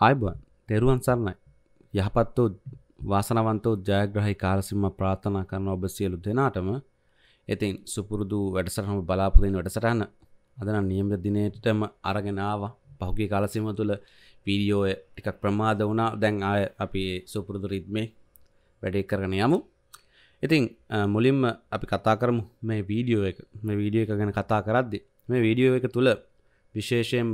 ආයිබන් තෙරුවන් සරණයි යහපත්තෝ වාසනවන්තෝ ජයග්‍රහහි කාලසිම ප්‍රාථනා කරන ඔබ සියලු දෙනාටම ඉතින් සුපුරුදු වැඩසටහම බලාපොරෙන් වැඩසටහන අදන නියමද දිනයටටම අරගෙනාව පහුගේ කාලසිම තුළ පීඩියෝය ටිකක් ප්‍රමාද වුණා දැන් ආය අපි සුපුරුදු රිත්මේ වැඩේ කරගෙන යමු ඉතින් මුලින්ම අපි කතා කරමු මේ වීඩියෝ එක මේ වීඩියෝ එක ගැන කතා කරද්දි මේ වීඩියෝ එක තුළ විශේෂයෙන්ම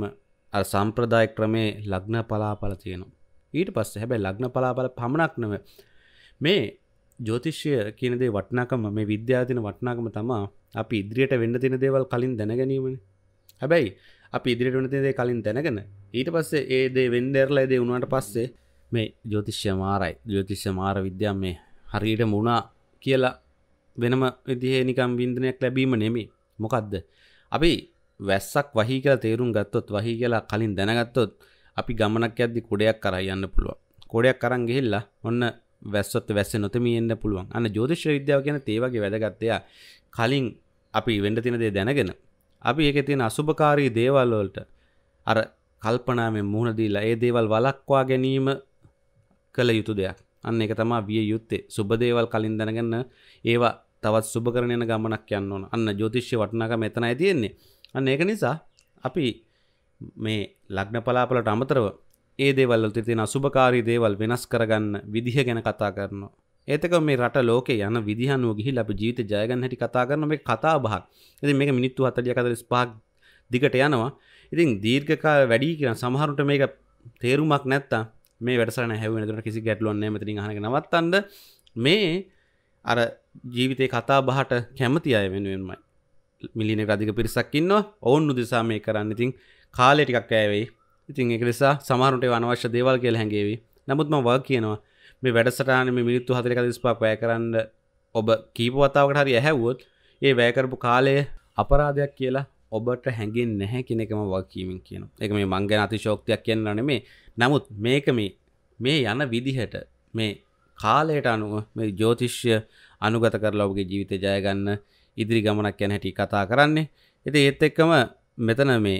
අ සම්ප්‍රදාය ක්‍රමේ ලග්න පලාපල තියෙනවා. ඊට පස්සේ හැබැයි ලග්න පලාපල පමණක් නෙවෙයි. මේ ජෝතිෂය කියන දේ වටිනාකම මේ විද්‍යාව තියෙන වටිනාකම තමයි අපි ඉදිරියට වෙන්න තියෙන දේවල් කලින් දැන ගැනීමනේ. හැබැයි අපි ඉදිරියට වෙන්න තියෙන දේ කලින් දැනගෙන ඊට පස්සේ ඒ දේ වෙන්න ඇරලා ඒ දේ වුණාට පස්සේ මේ ජෝතිෂ්‍ය මාරයි ජෝතිෂ්‍ය මාර විද්‍යා මේ හරියට මුණා කියලා වෙනම විදිහේ නිකම් බින්දනයක් ලැබීම නෙමේ මොකක්ද අපි වැස්සක් වහි කියලා තේරුම් ගත්තොත් වහි කියලා කලින් දැනගත්තොත් අපි ගමනක් යද්දි කුඩයක් කරා යන්න පුළුවන්. කොඩයක් අරන් ගිහිල්ලා ඔන්න වැස්සොත් වැස්ස නොතෙමී එන්න පුළුවන්. අන්න ජ්‍යොතිෂ විද්‍යාව කියන තේ වගේ වැදගත් දෙයක්. කලින් අපි වෙන්න තියෙන දේ දැනගෙන අපි ඒකේ තියෙන අසුභකාරී දේවල් වලට අර කල්පනාවෙන් මුහුණ දීලා ඒ දේවල් වළක්වා ගැනීම කළ යුතු දෙයක්. අන්න ඒක තමයි විය යුත්තේ. සුබ දේවල් කලින් දැනගන්න ඒවා තවත් සුබ කරන යන ගමනක් යන්න ඕන. අන්න ජ්‍යොතිෂ්‍ය වටිනාකම එතනයි තියෙන්නේ. අන්න ඒක නිසා අපි මේ ලග්න පලාපලට අමතරව ඒ දේවල් තිතින අසුභකාරී දේවල් වෙනස් කරගන්න විදිහ ගැන කතා කරනවා. ඒතක මේ රට ලෝක යන විදිහනුව ගිහි ලබ ජීවිත ජයගන්න හැටි කතා කරන මේ කතා බහක්. ඉතින් මේක මිනිත්තු 40 කතර 35ක් දිගට යනවා. ඉතින් දීර්ඝ කාල වැඩි කියන සමහරුන්ට මේක තේරුමක් නැත්තම් මේ වැඩසටහන හැවෙන දරන කිසි ගැටලුවක් නැහැ මෙතනින් අහගෙන නවත්තන්න මේ අර ජීවිතේ කතා බහට කැමති අය වෙනුවෙන්මයි. මිලින රධික පිරිසක්කින්න ඔවුන් උදෙසා මේ කරන්න ඉතින් කාලෙ ටිකක් ඇවෙයි ඉතින් එකනිසා සමාරුට අනවශ්‍ය දේවල් කියල හැඟේවි නමුත්ම වග කියනවා මේ වැඩසටාන මිනිත්තු හතරික දිස්පාක් වැය කරන්න ඔබ කීපවතාවට හරි ඇහැවුවොත් ඒ වැෑකරපු කාලය අපරාධයක් කියලා ඔබට හැඟෙන් නැහැ කෙනෙකම වකීමෙන් කියන එක මේ මංගන අතිශෝක්තියක් කියන්න නෙමේ නමුත් මේක මේ මේ යන විදිහට මේ කාලයට අනුව මේ ජෝතිශ්‍ය අනුගත කරලා ඔබගේ ජීවිත ජයගන්න ඉදිරි ගමනක් යන හැටි කතා කරන්නේ එති ඒත් එක්කම මෙතන මේ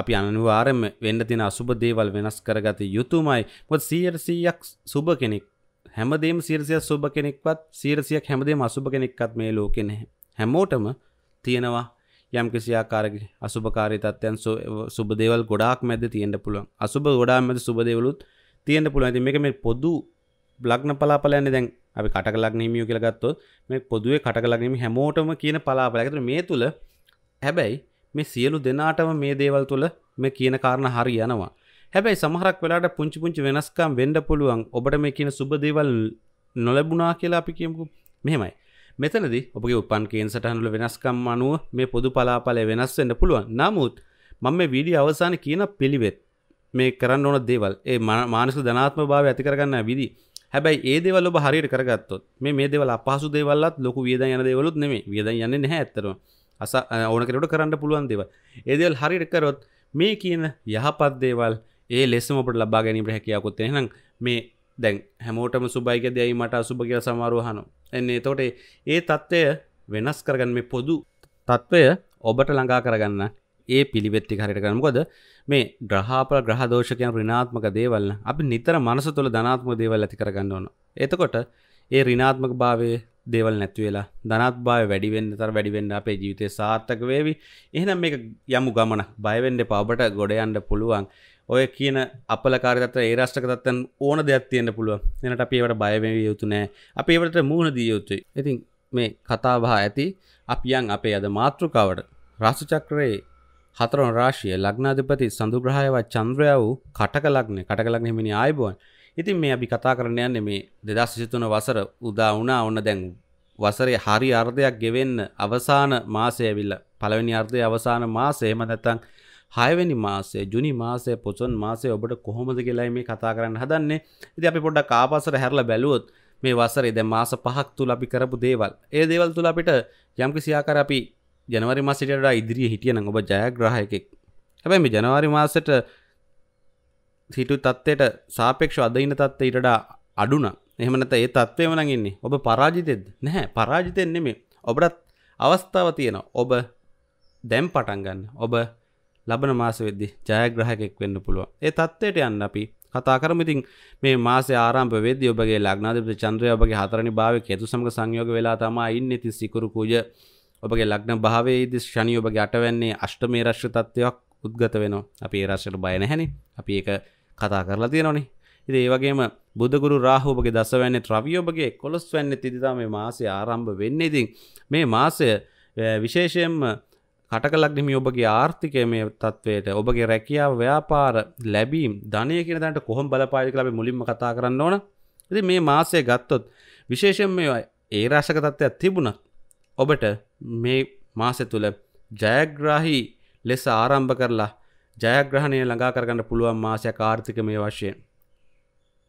අපි අනනිවාරෙන් වෙන්න තින අසුබ දේවල් වෙනස් කරගත යුතුමයි මොත් සීරසීයක් සුබ කෙනෙක් හැමදේම සීරසියක් සුබ කෙනෙක්වත් සීරසියක් හැමදේම අසුබ කෙනෙක්වත් මේ ලෝකෙන හැමෝටම තියෙනවා යම් කිසියාකාරග අසුභකාරී තත්ත්යන් සුබ දේවල් ගොඩාක් මැද තියෙන්ට පුළුවන් අසුබ ගොඩා මැද සුබ දේවලුත් තියෙන්ට පුළුවන් ඇති මේක මේ පොදු බ්ලග්න පලාපලයන්නේ දැන් අපි කටකලක් නීමියෝ කියලා ගත්තොත් මේ පොදුවේ කටකලක් නීමි හැමෝටම කියන පලාපලයක්. ඒතර මේ තුල හැබැයි මේ සියලු දෙනාටම මේ දේවල් තුල මේ කියන කාරණා හරි යනවා. හැබැයි සමහරක් වෙලාට පුංචි පුංචි වෙනස්කම් වෙන්න පුළුවන්. ඔබට මේ කියන සුබ දේවල් නොලැබුණා කියලා අපි කියමුකෝ. මෙහෙමයි. මෙතනදී ඔබගේ උපන් කේන් සටහනුල වෙනස්කම් අනුව මේ පොදු පලාපලය වෙනස් වෙන්න පුළුවන්. නමුත් මම මේ වීඩියෝ අවසානයේ කියන පිළිවෙත් මේ කරන්න ඕන දේවල් ඒ මානසික ධනාත්මභාවය ඇති කරගන්න විදි හැබැයි ඒ දෙවල් ඔබ හරියට කරගත්තොත් මේ මේ දෙවල් අපහසු දේවල්ලත් ලොකු වියදම් යන දේවලුත් නෙමෙයි වියදම් යන්නේ නැහැ ඇත්තටම අස ඕන කෙනෙකුට කරන්න පුළුවන් දේවල් ඒ දේවල් හරියට කරොත් මේ කියන යහපත් දේවල් ඒ ලෙසම ඔබට ලබා ගැනීමට හැකියාවකුත් එහෙනම් මේ දැන් හැමෝටම සුබයි කියලා දෙයි මට අසුබ කියලා සමහරව අහනවා එන්නේ එතකොට ඒ தත්ත්වය වෙනස් කරගන්න මේ පොදු තත්ත්වය ඔබට ළඟා කරගන්න ඒ පිළිවෙත්ති හරිට කරනකොද මේ ග්‍රහපල ග්‍රහදෝෂකයන් රිනාත්මක දේවල්න අපි නිතර මනස තුළ ධනාත්ම දේවල් ඇති කරගන්න ඕන එතකොට ඒ රිනාත්මක භාවය දේවල් නැත්තුවෙලා ධනත් බාය වැඩිවෙන්න තර වැඩිවෙන්න අපේ ජීවිතය සාර්ථක වේවි එහෙනම් මේක යමු ගමන බයවෙන්න පාබට ගොඩයන්ඩ පුළුවන් ඔය කියන අපලකාරතත් ඒ රාෂ්ටක තත්තන් ඕන දෙයක් තියෙන්න්න පුළුව එනට අපේවට බයවෙව යුතු නෑ අපේවට මූුණ දිය යුතුයි ඉතින් මේ කතාබා ඇති අපියන් අපේ අද මාතෘකාවට රාසුචක්‍රයේ හතරවන රාශිය ලග්නාධිපති සඳු ග්‍රහයවත් චන්ද්‍රයා වූ කටක ලග්නේ කටක ලග්නේ හිමිනි ආයුබෝවන්. ඉතින් මේ අපි කතා කරන්න යන්නේ මේ 2023 වසර උදා වුණා. ඔන්න දැන් වසරේ හරි අර්ධයක් ගෙවෙන්න අවසාන මාසය ඇවිල්ලා. පළවෙනි අර්ධයේ අවසාන මාසය එහෙම නැත්නම් 6 වෙනි මාසය ජුනි මාසය පොසොන් මාසය ඔබට කොහොමද කියලා මේ කතා කරන්න හදන්නේ. ඉතින් අපි පොඩ්ඩක් ආපස්සට හැරලා බැලුවොත් මේ වසරේ දැන් මාස 5ක් තුල අපි කරපු දේවල්. ඒ දේවල් තුල අපිට යම්කිසි ආකාර අපි ජනවරි මසිටට ඉදිරිිය හිටියන ඔබ ජයග්‍රහයකෙක් හැබැයි මේ ජනවාරි මාසට හිටු තත්වයට සාපේක්ෂ අදයින තත්ව ඉටඩා අඩුන එහමනත ඒ තත්වය වනගන්නේ ඔබ පරාජිතෙද නැහැ පරාජිතෙන්නේ මේ ඔබටත් අවස්ථාව තියෙන ඔබ දැම් පටන්ගන්න ඔබ ලබන මාස වෙද්දි ජයග්‍රහකෙක් වෙන්න පුළුව ඒ තත්වයට යන්න අපි කතා කරමඉතින් මේ මාස ආරම්භ වෙද ඔබගේ ලක්නාධපත චන්ද්‍රය ඔබගේ හතරනි භාවක ඇතු සමඟ සංයෝග වෙලා තමා ඉන්න ති සිකුරු පූජ ඔබගේ ලක්න භාවේද ශනි ඔබගේ අටවැන්නේ අෂ්ට මේ රශ්්‍ර තත්වයක් උද්ගත වෙනවා අපි රශ්යට බය නැහැනි අපි ඒක කතා කරලා තියෙනනේ ඉති ඒවගේම බුදුගුරු රාහෝබගේ දසවැන්න ්‍රවියෝබගේ කොළොස් වැන්න තිදිතා මේ මාසය ආරම්භ වෙන්නේ ඉතින් මේ මාසය විශේෂයෙන්ම කටකලක්නිම ඔබගේ ආර්ථිකය මේ තත්වයට ඔබගේ රැකියාව ව්‍යාපාර ලැබීම් ධනය කියෙන දැට කොහොම බලපාලික ලබ මුලින්ම කතා කරන්න ඕන ඇති මේ මාසය ගත්තොත් විශේෂෙන් මේ ඒ රාශක තත්වයක් තිබුණත් ඔබට මේ මාසය තුළ ජයග්‍රාහි ලෙස ආරම්භ කරලා ජයග්‍රහණය ළඟා කරගන්න පුළුවන් මාසයක් ආර්ථික මේ වශයෙන්.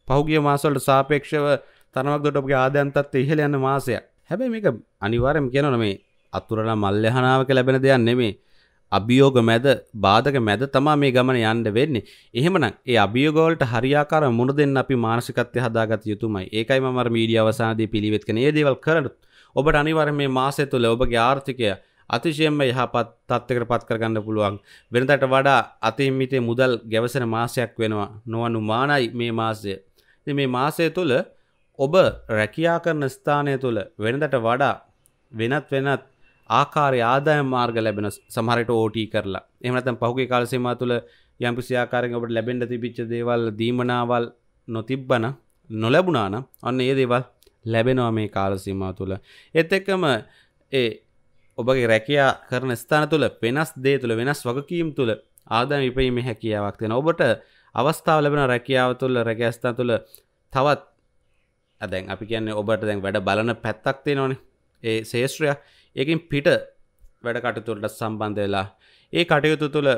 පහුගිය මාසවලට සාපේක්ෂව තනවක් දොට ඔබගේ ආදයන්තත් ඉහළ යන මාසයක්. හැබැයි මේක අනිවාර්යම කියනවා මේ අතුරලා මල්ලහනාවක ලැබෙන දෙයක් නෙමේ. අභියෝග මැද බාධක මැද තමා මේ ගමන යන්න වෙන්නේ. එහෙමනම් ඒ අභියෝගවලට හරියාකාර මුණ දෙන්න අපි මානසිකත්වය හදාගත යුතුමයි. ඒකයි මම අර මීඩියා අවසානයේදී පිළිවෙත් කරන මේ දේවල් කරන්නේ. ඔබට අනිවර මේ මාසය තුළ ඔබගේ ආර්ථිකය අතිශයෙන්ම යහපත් තත්ත්වකට පත් කරගන්න පුළුවන් වෙනදට වඩා අතිහිමිතේ මුදල් ගැවසෙන මාසයක් වෙනවා නොවනු මානයි මේ මාසය ඉතින් මේ මාසය තුළ ඔබ රැකියා කරන ස්ථානය තුළ වෙනදට වඩා වෙනත් වෙනත් ආකාරය ආදාය මාර්ග ලැබෙන සමහරට ඕටී කරලා එමනතම් පහුගේ කාලසීමා තුළ යම්පිසි ආකාරයෙන් ඔබට ලැබෙන්ඩ තිබිච්ච දේවල් දීමනාවල් නොතිබ්බන නොලැබුණාන අන්න ඒ දේවල් ලැබෙනවා මේ කාලසීම තුළ එත් එක්කම ඒ ඔබගේ රැකයා කරන ස්ථාන තුළ වෙනස් දේ තුළ වෙනස් වගකීම් තුළ ආදම විපීම හැකියාවක් තියෙන ඔබට අවස්ථාව ලැබෙන රැකියාව තුළ රැකස්ථා තුළ තවත් ඇදැන් අපි කියන්නේ ඔබට දැන් වැඩ බලන පැත්තක් තියෙනවන ඒ සේෂත්‍රයක් ඒකින් පිට වැඩ කටතුරට සම්බන්ධ වෙලා ඒ කටයුතු තුළ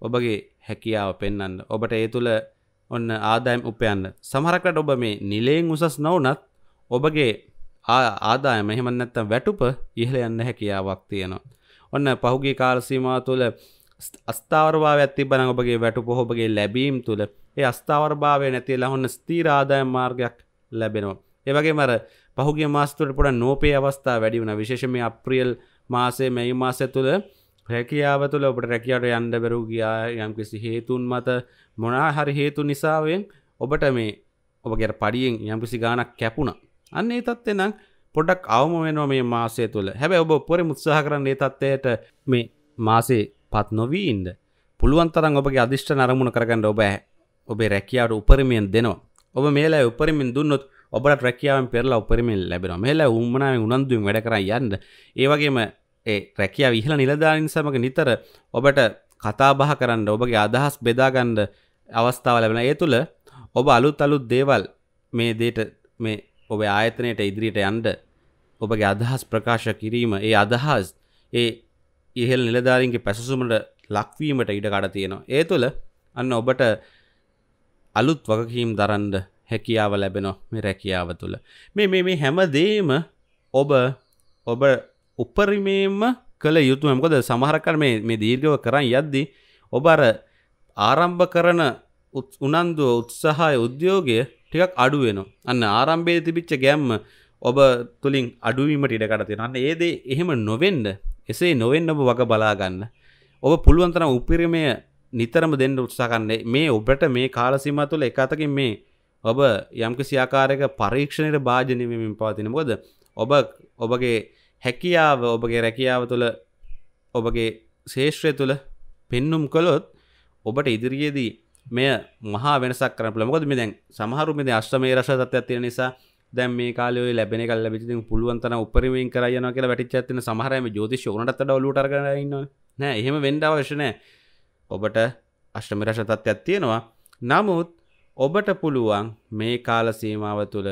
ඔබගේ හැකියාව පෙන්න්න ඔබට ඒ තුළ ඔන්න ආදායම් උපයන්න සමහරකට ඔබ මේ නිලයෙන් උසස් නොවනත් ඔබගේ ආදායම එහෙම නැත්තම් වැටුප ඉහළ යන්න හැකියාවක් තියෙනවා. ඔන්න පහුගිය කාල සීමාව තුළ අස්ථාවරභාවයක් තිබ්බනම් ඔබගේ වැටුප ඔබගේ ලැබීම් තුළ ඒ අස්ථාවරභාවය නැතිලා ඔන්න ස්ථීර ආදායම් මාර්ගයක් ලැබෙනවා. ඒ වගේම අර පහුගිය මාස තුළ පොඩ නෝපේ අවස්ථා වැඩි වුණා. විශේෂයෙන්ම අප්‍රේල් මාසයේ මැයි මාසය තුළ රැකියාව තුළ ඔබට රැකියාවට යන්න බැරුව ගියා යම්කිසි හේතුන් මත මොනා හරි හේතු නිසාවෙන් ඔබට මේ ඔබගේ පඩියෙන් යම්කිසි ගාණක් කැපුණා. අන්න ඒ තත්වේ නම් පොඩක් අවම වෙනවා මේ මාසය තුළ හැබැ ඔබ පොර මුත්සාහ කරන්න ඒ තත්වයට මේ මාසේ පත් නොවී ඉන්ද පුළුවන් තරන් ඔබගේ අධිෂ්ට නරමුණ කරගන්න ඔබ ඔබේ රැකියාවට උපරිමියෙන් දෙනවා ඔබ මේලා උපරිමින් දුන්නොත් ඔබට රැකියාවෙන් පෙරලා උපරිමෙන් ලැබෙන මේලා උම්මනාවෙන් උනන්දුවෙන් වැඩ කර යන්න ඒවගේම ඒ රැකියා විහිලා නිලධාරින් සමඟ නිතර ඔබට කතාබහ කරන්න ඔබගේ අදහස් බෙදාගන්න අවස්ථාව ලැබෙන ඒ තුළ ඔබ අලුත් අලුත් දේවල් මේ දේට මේ ඔබේ ආයතනයට ඉදිරියට යන්ඩ ඔබගේ අදහස් ප්‍රකාශ කිරීම ඒ අදහස් ඒ ඉහල් නිලධාරින්ගේ පැසසුමට ලක්වීමට ඉඩකඩ තියෙනවා. ඒ තුළ අන්න ඔබට අලුත් වගකීම් දරන්ඩ හැකියාව ලැබෙනො මේ රැකියාව තුළ. මේ මේ මේ හැමදේම ඔබ ඔබ උපරිමේම කළ යුතු මකොද සමහරකර මේ දීර්ගව කරන්න යද්දි ඔබ අර ආරම්භ කරන උනන්දුව උත්සාහය උද්‍යෝගය ටිකක් අඩුවෙනවා අන්න ආරම්භේ තිබිච්ච ගැම්ම ඔබ තුළින් අඩුවීමට ඉඩකට තියෙනන්න ඒදේ එහෙම නොවෙන්ඩ එසේ නොවෙන්න ඔබ වග බලාගන්න ඔබ පුළුවන්තරම් උපිරිමය නිතරම දෙන්න උත්සාකන්නේ මේ ඔබට මේ කාලසිම තුළ එකතකින් මේ ඔබ යම්කිසි ආකාරයක පරීක්ෂණයට භාජනවමින් පවතින බොද ඔබ ඔබගේ හැකියාව ඔබගේ රැකියාව තුළ ඔබගේ ශේෂ්‍රය තුළ පෙන්නුම් කළොත් ඔබට ඉදිරියේදී මෙය මහා වෙනසක් කරන පළමකොද මේ දැන් සමහරු මේ අශ්ටමේ රස තත්ත්වයක් තියෙන නිසා දැන් මේ කාලේ ලැබෙන කල් ලැබිති පුළුවන් තරම් උපරිමයෙන් කරා යනවා කියලා වැටිච්ච ඇත්තන සමහර අය මේ ජ්‍යොතිෂ උනටත් වඩා ඔලුවට අරගෙන ඉන්නවා නෑ එහෙම වෙන්න අවශ්‍ය නෑ ඔබට අශ්ටම රස තත්ත්වයක් තියෙනවා නමුත් ඔබට පුළුවන් මේ කාල සීමාව තුළ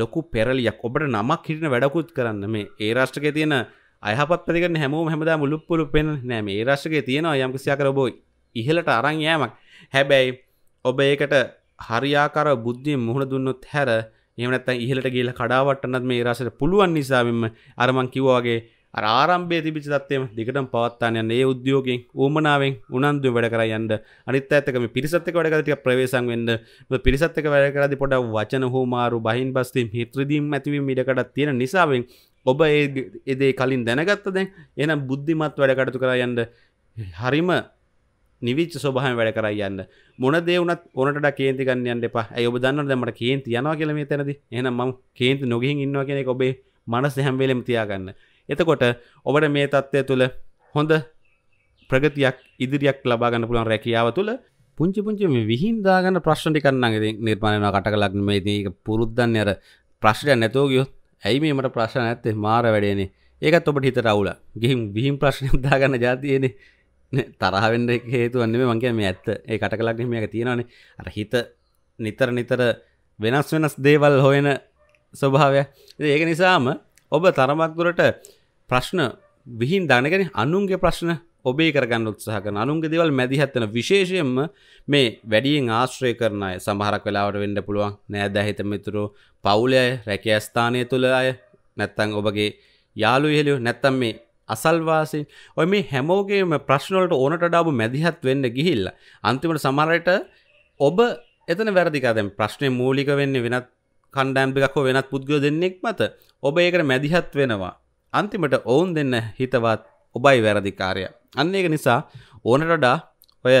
ලොකු පෙරලියක් ඔබට නමක් හිටින වැඩකුත් කරන්න මේ ඒ රාෂ්ට්‍රකයේ තියෙන අයහපත් ප්‍රතිකරණ හැමෝම හැමදාම මුළුප්පුලු පෙන් නෑ මේ රාෂ්ට්‍රකයේ තියෙනවා යම් කිසියක් කර ඔබ ඉහළට අරන් යෑමක් හැබැයි ඔබ ඒකට හරියාකර බුද්ධිය මුහුණ දුන්නොත් හැර එමනත් ඉහලට ගේල කඩාවටනත් මේ රසට පුළුවන් නිසාමම අරමං කිවවාගේ ආරම්භේ තිබිච තත්වයම දිගටම පවත්තාන යන්න ඒ උද්‍යෝගෙන් ඕමනාවෙන් උනන්දු වැඩ කර යන්න අනිත් ඇත්තකම පිරිසත්තක වැඩකරටිය ප්‍රවේශන් වෙන්න පිරිසත්තක වැඩකරදි පොඩ වචන හෝමාරු බහින් බස්තිීම් හිත්‍රදීම් ඇතිවීම ඉඩකටත් තියෙන නිසාවෙන් ඔබ ඒ එදේ කලින් දැනගත්තද එනම් බුද්ධිමත් වැඩකටතු කර යන්න හරිම නිවිච් සොබහම වැඩ කර යන්න මොන දේවනත් ඕනට කේති ගන්නන්න එපා ඔබ දන්න දමට කේන්ති යනවා කියලම තැනද එනම් ම කේන්ති නොගින් ඉන්නවා කියෙනෙ ඔබේ මනස් හැම්වේලම තියාගන්න එතකොට ඔබට මේ තත්ත්වය තුළ හොඳ ප්‍රගතියක් ඉදිරියක් ලබාගන්න පුළන් රැකියාව තුළ පුංචි පුංචි විහින්දාගන්න ප්‍රශ්ටිකන්නගේ නිර්මාණයන කට ලක්මේදී පුරුද්ධන්න අර ප්‍රශ්ටය නැතෝ ගියොත් ඇයි මේමට ප්‍රශ්න ඇත්තේ මාර වැඩේනේ ඒකත් ඔබට හිත රවුල ගිහිම් විහිම් ප්‍රශ්නයක් දාගන්න ජාතියනේ තරහවෙන්න හේතුවන්නේ මගේ මේ ඇත්ත ඒ කට කලක් මේක තියෙනවානේ අර හිත නිතර නිතර වෙනස් වෙනස් දේවල් හොයන ස්වභාවය ඒක නිසාම ඔබ තරමක්දුරට ප්‍රශ්න විහින් දානගෙන අනුන්ගේ ප්‍රශ්න ඔබේ කරගන්න උත්සාහ කරන අනුන්ගේ දේවල් මැදිහත්වන විශේෂයෙන්ම මේ වැඩියෙන් ආශ්‍රය කරන අය සමහරක් වෙලාවට වෙන්න පුළුවන් නෑදැහිත මිතුරු පවුලය රැකිය ස්ථානය තුළ අය නැත්තං ඔබගේ යාළු ඉහලියෝ නැත්තම් මේ අසල්වාසින් ඔය මේ හැමෝගේම ප්‍රශ්නවලට ඕනට ඩාබු මැදිහත් වෙන්න ගිහිල්ල අන්තිමට සමරයට ඔබ එතන වැරදිකාදැම් ප්‍රශ්නය මූලික වෙන්න වෙනත් කණ්ඩෑම්පිකක් හෝ වෙනත් පුද්ගල දෙන්නෙක් මත ඔබ ඒකට මැදිහත් වෙනවා අන්තිමට ඔවුන් දෙන්න හිතවත් ඔබයි වැරදිකාරය අන්න ඒක නිසා ඕනටඩා ඔය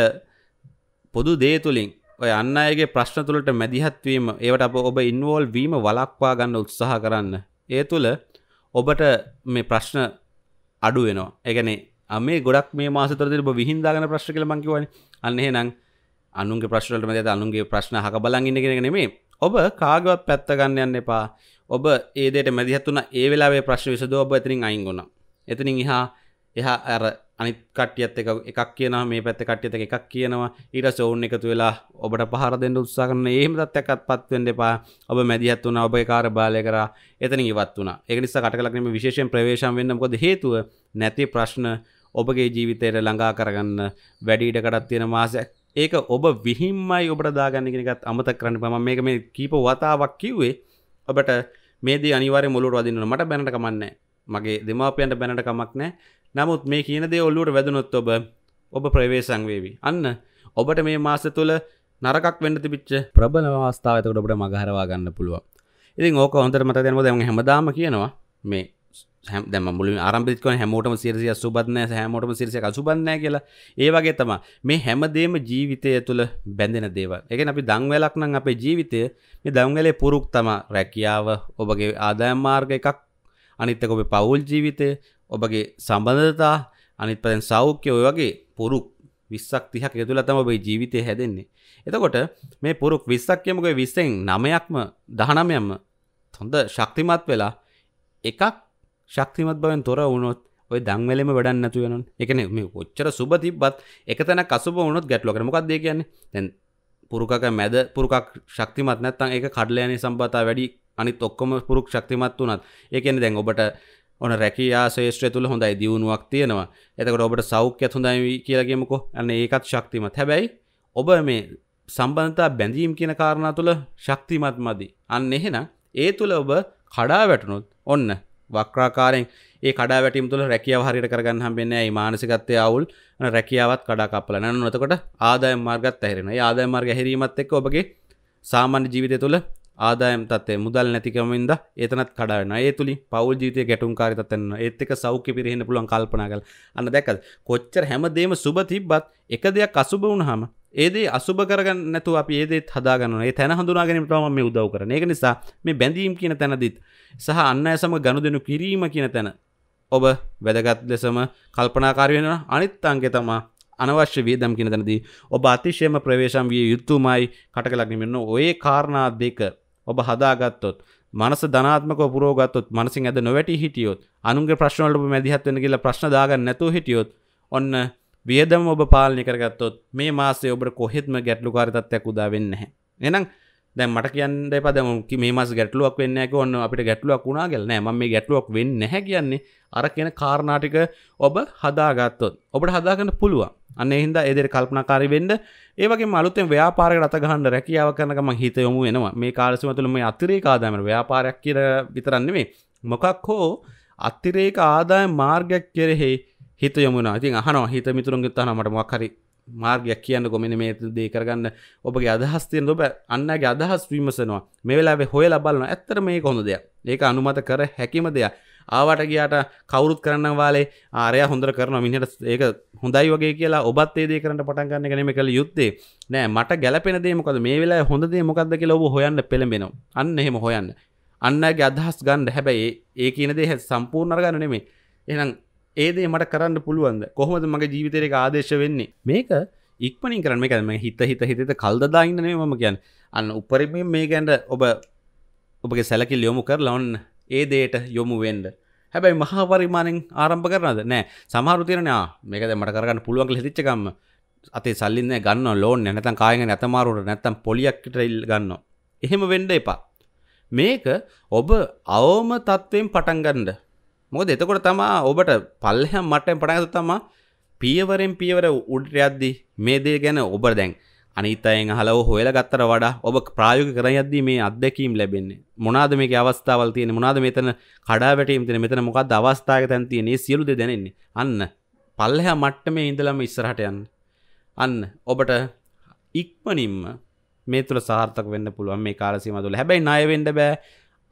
පොදු දේ තුළින් ඔය අන්න අයගේ ප්‍රශ්න තුළට මැදිහත්වීම ඒවට අප ඔබ ඉන්වෝල් වීම වලක්වා ගන්න උත්සාහ කරන්න ඒ තුළ ඔබට මේ ප්‍රශ්න අඩු වෙනවා එකනේ මේ ගොඩක් මේ මාසතර තිබ විහින්දාගන ප්‍රශ්න කළ මංකිවන අන්නේ නං අනුන්ගේ ප්‍රශ්නලට මැත අනුන්ගේ ප්‍රශ්න හක බලංගින්නගෙන නෙමේ ඔබ කාගවත් පැත්තගන්න යන්න එපා ඔබ ඒදට මැදිහත්තුන ඒවෙලාේ ප්‍රශ්න විසද ඔබ ඇතිරින් අයිගුණ එතිනින් හා එහා ඇර අනි කටියත් එක එකක් කියන මේ පැත්ත කටියත එකක් කියනවා ඊට සෝන් එකතු වෙලා ඔබට පහරදෙන්ට උත්සා කරන ඒම තත්යකත් පත්වෙන් දෙපා ඔබ මැදිහත් වුණ ඔබ කාර බාලය කර එතන ඉවත් වුණ එකනිසා කටලක්නීම විශේෂෙන් ප්‍රවේශම් වෙන්න කොද හේතුව නැති ප්‍රශ්න ඔබගේ ජීවිතයට ළඟා කරගන්න වැඩීඩකටත් තියෙන මාසයක් ඒක ඔබ විහිම්මයි ඔබට දාගන්නගෙනකත් අමත කරන්න පම මේක මේ කීප වතාවක් කිව්වේ ඔබට මේද අනිවාර මුළුර වදින්න මට බැනට කමන්න මගේ දෙමාපයන්ට බැනට කමක් නෑ නමුත් මේ කියන දේ ඔල්ලුවට වැදනොත් ඔබ ඔබ ප්‍රවේශංවේවි අන්න ඔබට මේ මාස තුළ නරකක් වෙන්න තිබිච්ච ප්‍රබල අවස්ථාවතකට ඔබට මගහරවා ගන්න පුළුව ඉතින් ඕක හොන්තර මත දැනම දැම හැමදාම කියනවා මේ හැම මුලින් ආරම්පික හැමෝටම සිරසිය සුබත්න හැමෝටම සිරසිය සුබන්නෑ කියලා ඒවගේ තම මේ හැමදේම ජීවිතය තුළ බැඳෙන දේව එක අපි දංවැලක් නම් අපේ ජීවිතය මේ දංවලේ පුරුක් තම රැකියාව ඔබගේ ආදායම් මාර්ග එකක් අනිත්තක ඔබේ පවුල් ජීවිතය ඔබගේ සම්බඳධතා අනිත් පදැන් සෞඛ්‍ය ඔය වගේ පුරුක් විස්සක් තිහක් යතුළ තම ඔබේ ජීවිතය හැදෙන්නේ එතකොට මේ පුරුක් විස්සක්යමගේ විස්සෙන් නමයක්ම දහනමයම හොඳ ශක්තිමත් වෙලා එකක් ශක්තිමත් බවෙන් තොර වුණොත් ඔය දංවලම වැඩන්න නැතුවන එකන මේ ඔච්චර සුබ තිබ්බත් එක තැන කසුබ වුණොත් ගැටලොකට මොකක් දෙ කියන්නේ දැන් පුරුකක මැද පුරුකක් ශක්තිමත් නැත්තං ඒ කඩලයනේ සම්බතා වැඩි අනිත් ඔක්කොම පුරුක් ශක්තිමත් වනත් ඒකන දැන් ඔබට ඕන රැකයා ශේෂ්‍ර තුළ හොඳයි දියුණුවක් තියෙනවා එතකට ඔබට සෞඛ්‍යත් හොඳයි කියලගෙමකො අන්න ඒකත් ශක්තිමත් හැබැයි ඔබ මේ සම්බන්ධතා බැඳීම් කියන කාරණා තුළ ශක්තිමත් මදි අන්න එහෙන ඒ තුළ ඔබ කඩා වැටනුත් ඔන්න වක්්‍රාකාරෙන් ඒ කඩා වැටම් තුළ රැකියාව හරිට කරගන්න හම්බෙන්නේ ඒ මානසිකත්තය අවුල් රැකියාවත් කඩාකපල නන්නොතකොට ආදාය මාර්ගත් ඇහෙරෙන ආදාය මාර්ග හැරීමත් එක් ඔබගේ සාමාන්‍ය ජීවිතය තුළ ආදායම් තත්ේ මුදල් නැතිකමින්ද ඒතනත් කඩන තුළි පවල් ජීතය ගැටුම් කාරිතත්න්න ඒත්තක සෞඛ්‍ය පිරහෙන පුළුවන් කල්පනාගල අන්න දැකල් කොච්චර හැමදේම සුබ තිබ්බත් එක දෙයක් අසුභ වුණහම ඒදේ අසුභ කරගන්න නැතු අප ඒදේ හදාගන්න ඒ තැන හඳුනාගැනීමටම මේ උදව් කරන ඒක නිසා මේ බැඳීම් කියන තැනදිත් සහ අන්න ඇසම ගනුදෙනු කිරීම කියන තැන ඔබ වැදගත් ලෙසම කල්පනාකාරවෙන අනිත් අංගෙ තමා අනවශ්‍ය වේදම් කියන තැනදී ඔබ අතිශයම ප්‍රවේශම් විය යුතුමයි කටකලක් නෙමෙන්න ඔය කාරණා දෙක ඔබ හදාගත්තොත් මනස ධනාත්මක පුරෝගත්තොත් මනසින් ඇද නොවැටි හිටියොත් අනුන්ගේ ප්‍රශ්නවලට මැදිහත් වෙන්න කියලා ප්‍රශ්න දාගන්න නැතුව හිටියොත් ඔන්න වියදම ඔබ පාලනය කරගත්තොත් මේ මාසේ ඔබට කොහෙත්ම ගැටලුකාරී තත්ත්වයක් උදා වෙන්නේ නැහැ. එහෙනම් දැන් මට කියන්න එපා දැන් මේ මාසේ ගැටලුවක් වෙන්නේ නැහැ කිව්වොත් අපිට ගැටලුවක් වුණා කියලා නෑ මම මේ ගැටලුවක් වෙන්නේ නැහැ කියන්නේ අර කියන කාරණා ටික ඔබ හදාගත්තොත් ඔබට හදාගන්න පුළුවන්. අන්න හිද එදෙර කල්පනකාරි වෙන්ඩ ඒවගේ මලුතෙන් ව්‍යාපාරය රතගහන්ඩ රැකියාව කරනකම හිත යොමු වෙනවා මේ කාලසිමතුළම අතිරේකාදාම ව්‍යාපාරයක් කියර විතරන්නේ මේ මොකක් හෝ අත්තිරේක ආදාය මාර්ගයක් කෙරෙහි හිත යොමුණ ඉතින් අහනවා හිත මිතුරුන්ගෙත් අනමට මක්හරි මාර්ගයක් කියන්න ගොමෙන මේ දේ කරගන්න ඔබගේ අදහස්තියෙන් ඔබ අන්නගේ අදහස් විමසනවා මේ වෙලාවේ හොය ලබලන ඇත්තර මේ කොඳ දෙයක් ඒක අනුමත කර හැකිම දෙයක් ආවට ගියාට කවුරුත් කරන්න වාලේ ආරය හොඳර කරන මිනිට ඒක හොඳයි වගේ කියලා ඔබත් ඒදේ කරට පටන්ගන්න ගැනීම කළ යුත්තේ නෑ මට ගැලපෙන දේමකද මේ වෙලා හොඳදේ මොකක්ද කියලා ඔබ හොයන්න පෙළඹෙනවා අන්න එහෙම හොයන්න අන්නගේ අදහස් ගන්න හැබැයි ඒ කියනදේ හැ සම්පූර්ණ ගන්න නෙමේ එහෙනම් ඒදේ මට කරන්න පුළුවන්ද කොහොමද මගේ ජීවිතයක ආදේශ වෙන්නේ මේක ඉක්මනින් කරන්න මේ කරම හිත හිත හිතත කල්දදාඉන්නනේ මම කියන්න අන්න උපරිම මේ ගැන්ඩ ඔබ ඔබගේ සැලකිල් යොමු කරලා ඔන්න ඒ දේට යොමු වෙන්ඩ හැබැයි මහාපරිමාණෙන් ආරම්භ කරනද නෑ සමහරු තිරෙනවා මේකද මට කරගන්න පුළුවන් හිතිච්චකම්ම අතේ සල්ලින්න ගන්න ලෝන් නැතන් කායගෙන ඇතමාරුට නැත්තම් පොලියක්ට ඉල් ගන්න එහෙම වෙන්ඩ එපා මේක ඔබ අවම තත්ත්වයෙන් පටන්ගන්ඩ මොක දෙතකොට තමා ඔබට පල්ලහම් මටෙන් පටගත තමා පියවරෙන් පියවර උඩට යද්දි මේ දේ ගැන ඔබ දැන් අනිතයෙන් හලව හොල ගත්තර වඩා ඔබ ප්‍රායෝග කරයද්දී මේ අත්දැකීම් ලැබෙන්නේ මොනාද මේක අවස්ථාවල් තියෙන මොනාද මෙතන කඩා වැටීම් තියෙන මෙතන මොකක්ද අවස්ථාවක තැන් තියෙන්නේ සියලු දේ දැනෙන්නේ අන්න පල්ලෙහා මට්ටමේ ඉඳලම ඉස්සරහට යන්න අන්න ඔබට ඉක්මනින්ම මේ තුළ සාර්ථක වෙන්න පුළුවන් මේ කාලසීම තුළ හැබැයි ණය වෙන්න බෑ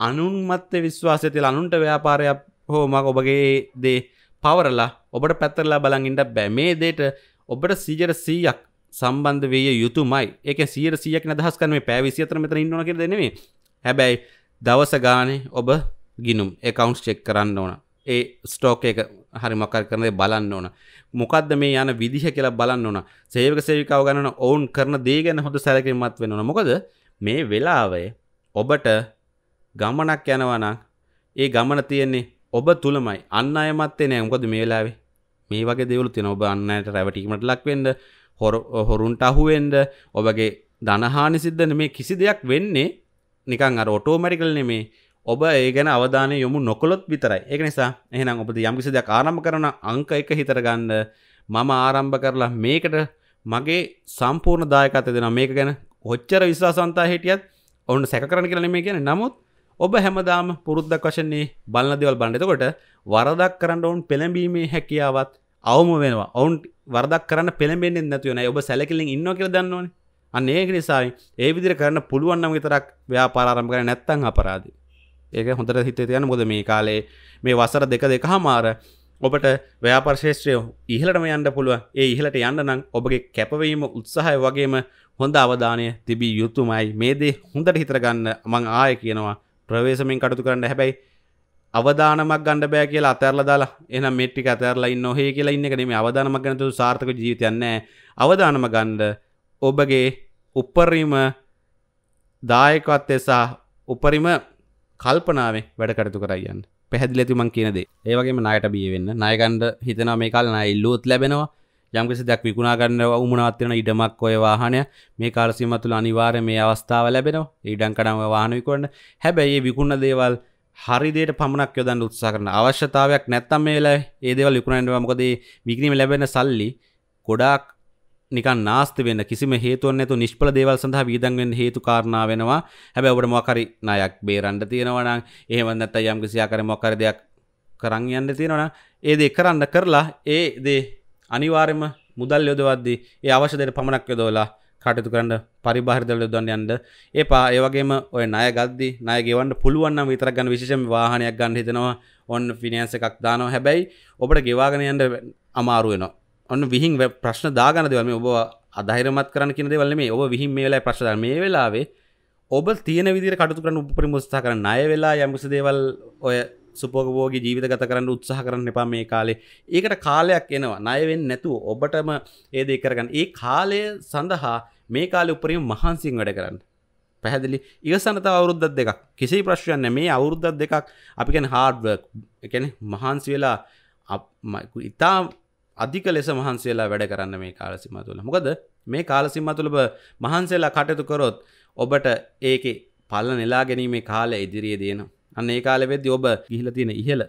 අනුන්මත්ත විශ්වාසය තියලා අනුන්ට ව්‍යාපාරයක් හෝ මග ඔබගේ දේ පවරලා ඔබට පැතරලා බලන් ඉන්න බෑ මේ දෙයට ඔබට සීජර 100ක් සම්බන්ධ වය යුතුමයි එක සීර සියක් නදහස් කරන මේ පැවිසි අතර මෙතන ඉන්නවන කර දෙනෙේ හැබැයි දවස ගානේ ඔබ ගිනුම් එකකවන්ස් චෙක් කරන්න ඕන ඒ ස්ටෝක එක හරි මකර කරනේ බලන්න ඕන මොකක්ද මේ යන විදිහ කියලා බලන්න ඕන සේවක සේවිකාව ගණන ඔවුන් කරන දේ ගැන හොඳ සැලකිරීමත් වෙනවා මොකද මේ වෙලාවේ ඔබට ගමනක් යනවනම් ඒ ගමන තියෙන්නේ ඔබ තුළමයි අන්න අයමත්තේ නෑ මොකද මේ වෙලාවේ මේ වගේ දේවල් තියෙනවා ඔබ අන්නයට රැවටීමට ලක් වෙන්න හොරුන්ට අහුවෙන්ඩ ඔබගේ දනහානි සිද්ධන මේ කිසි දෙයක් වෙන්නේ නිකන් අර ඔටෝමැරිකල් නෙමේ ඔබ ඒගැන අවධානය යොමු නොකොත් විතරයි එක නිසා එහෙනම් ඔබද යම්කිසි දෙයක් ආරම්භ කරන අංක එක හිතරගන්න මම ආරම්භ කරලා මේකට මගේ සම්පූර්ණ දායකත දෙෙන මේක ගැන ඔච්චර විශ්වාසන්තා හිටියත් ඔවුන් සැක කරන කරන මේ ගැන නමුත් ඔබ හැමදාම පුරුද්දක් වශන්නේ බලන්නදවල් බණ්ඩතකොට වරදක් කරන්න ඔවුන් පෙළඹීමේ හැකියාවත් අවම වෙනවා ඔවුන් වරදක් කරන්න පෙළඹෙන්නේ නැතුවන ඔබ සැලකිලින් ඉන්න කියල දන්නවන අන්න ඒක නිසායි ඒ විදිර කරන්න පුළුවන්නම් විතරක් ව්‍යාපාරම් කර නැත්තං අපරාද ඒක හොඳට හිතේ තියන බොද මේ කාලේ මේ වසර දෙක දෙක හමාර ඔබට ව්‍යාපර්ශේෂත්‍රය ඉහලටම යන්න පුළුව ඒ ඉහලට යන්න නම් ඔබගේ කැපවීම උත්සාහය වගේම හොඳ අවධානය තිබී යුතුමයි මේ දේ හොඳට හිතරගන්න මං ආය කියනවා ප්‍රවේශමෙන් කටතු කරන්න හැබැයි අවධානමක් ගණඩ බෑ කියලා අතරල දාලා එන මෙට්ි අතරලා නොහේ කියලා ඉන්න නෙම අවධානමක් ගනතු සාර්ථක ජීවිතයන්නෑ අවධානම ගණ්ඩ ඔබගේ උපරීම දායකවත් එසා උපරිම කල්පනාවේ වැඩ කටතු කරයන්න පැහැදිලැතිමන් කියනදේ ඒවගේම නයට බියවෙන්න නයගණ්ඩ හිතන මේ කල් නයි ඉල්ලූත් ලැබෙනවා යම්කිසි දෙයක් විකුණා ගන්න උමනාත්වෙන ඉඩමක් ඔය වාහනය මේ කාලසිම තුළ අනිවාර්ය මේ අවස්ථාව ලැබෙනවා ඉඩන් කඩම්ව වාහනවිකොන්න හැබැයි විකුණ දේවල් හරිදයට පමණක් යොදන්න උත්සා කරන අවශ්‍යතාවයක් නැත්තම් මේ වෙලාවේ ඒ දේවල් විකුණන්න මොකද මේ විකිණීම ලැබෙන සල්ලි ගොඩාක් නිකන් නාස්ති වෙන්න කිසිම හේතුවක් නැතුව නිෂ්ඵල දේවල් සඳහා වියදම් වෙන්න හේතු කාරණා වෙනවා හැබැයි ඔබට මොකක් හරි ණයක් බේරන්න තියෙනවා නම් එහෙම නැත්නම් යම් කිසි ආකාරයක මොකක් හරි දෙයක් කරන් යන්න තියෙනවා නම් ඒ දේ කරන්න කරලා ඒ දේ අනිවාර්යයෙන්ම මුදල් යොදවද්දී ඒ අවශ්‍ය දේට පමණක් යොදවලා කටයුතු කරන්න පරිබාහිරදල යොදන්න යන්න එපා ඒ වගේම ඔය ණය ගද්දි ණය ගෙවන්න පුළුවන් නම් විතරක් ගන්න විශේෂම වාහනයක් ගන්න හිතනවා ඔන්න ෆිනෑන්ස් එකක් දානවා හැබැයි ඔබට ගෙවාගෙන යන්න අමාරු වෙනවා ඔන්න විහිං ප්‍රශ්න දාගන්න දේවල් මේ ඔබ අධෛර්යමත් කරන්න කියන දේවල් නෙමෙයි ඔබ විහිං මේ වෙලාවේ ප්‍රශ්න දාන මේ වෙලාවේ ඔබ තියෙන විදිහට කටයුතු කරන්න උපරිම උත්සාහ කරන ණය වෙලා යම්කිසි දේවල් ඔය සුපෝගෝගේ ජීවිත ගත කරන්න උත්සාහ කරන්න එපා මේ කාලේ ඒකට කාලයක් එනවා නයවෙන් නැතුව ඔබටම ඒ දෙ කරගන්න ඒ කාලය සඳහා මේ කාලය උපරීම මහන්සිං වැඩ කරන්න පැහැදිලි ඉවසනත අවුරුද්දත් දෙකක් කිසි ප්‍රශ්යන්න මේ අවුරුද්දත් දෙකක් අපිකැන හාඩ්වර්ක් එකැන මහන්සි වෙලා ඉතා අධික ලෙස මහන්සේලා වැඩ කරන්න මේ කාලසිම තුළ මොකද මේ කාලසිම තුළබ මහන්සේලා කටයුතු කරොත් ඔබට ඒක පල්ල නෙලා ගැනීමේ කාලය ඉදිරියේ දේනවා අන්න ඒ කාලෙවෙද ඔබ ගිහිල තියෙන ඉහල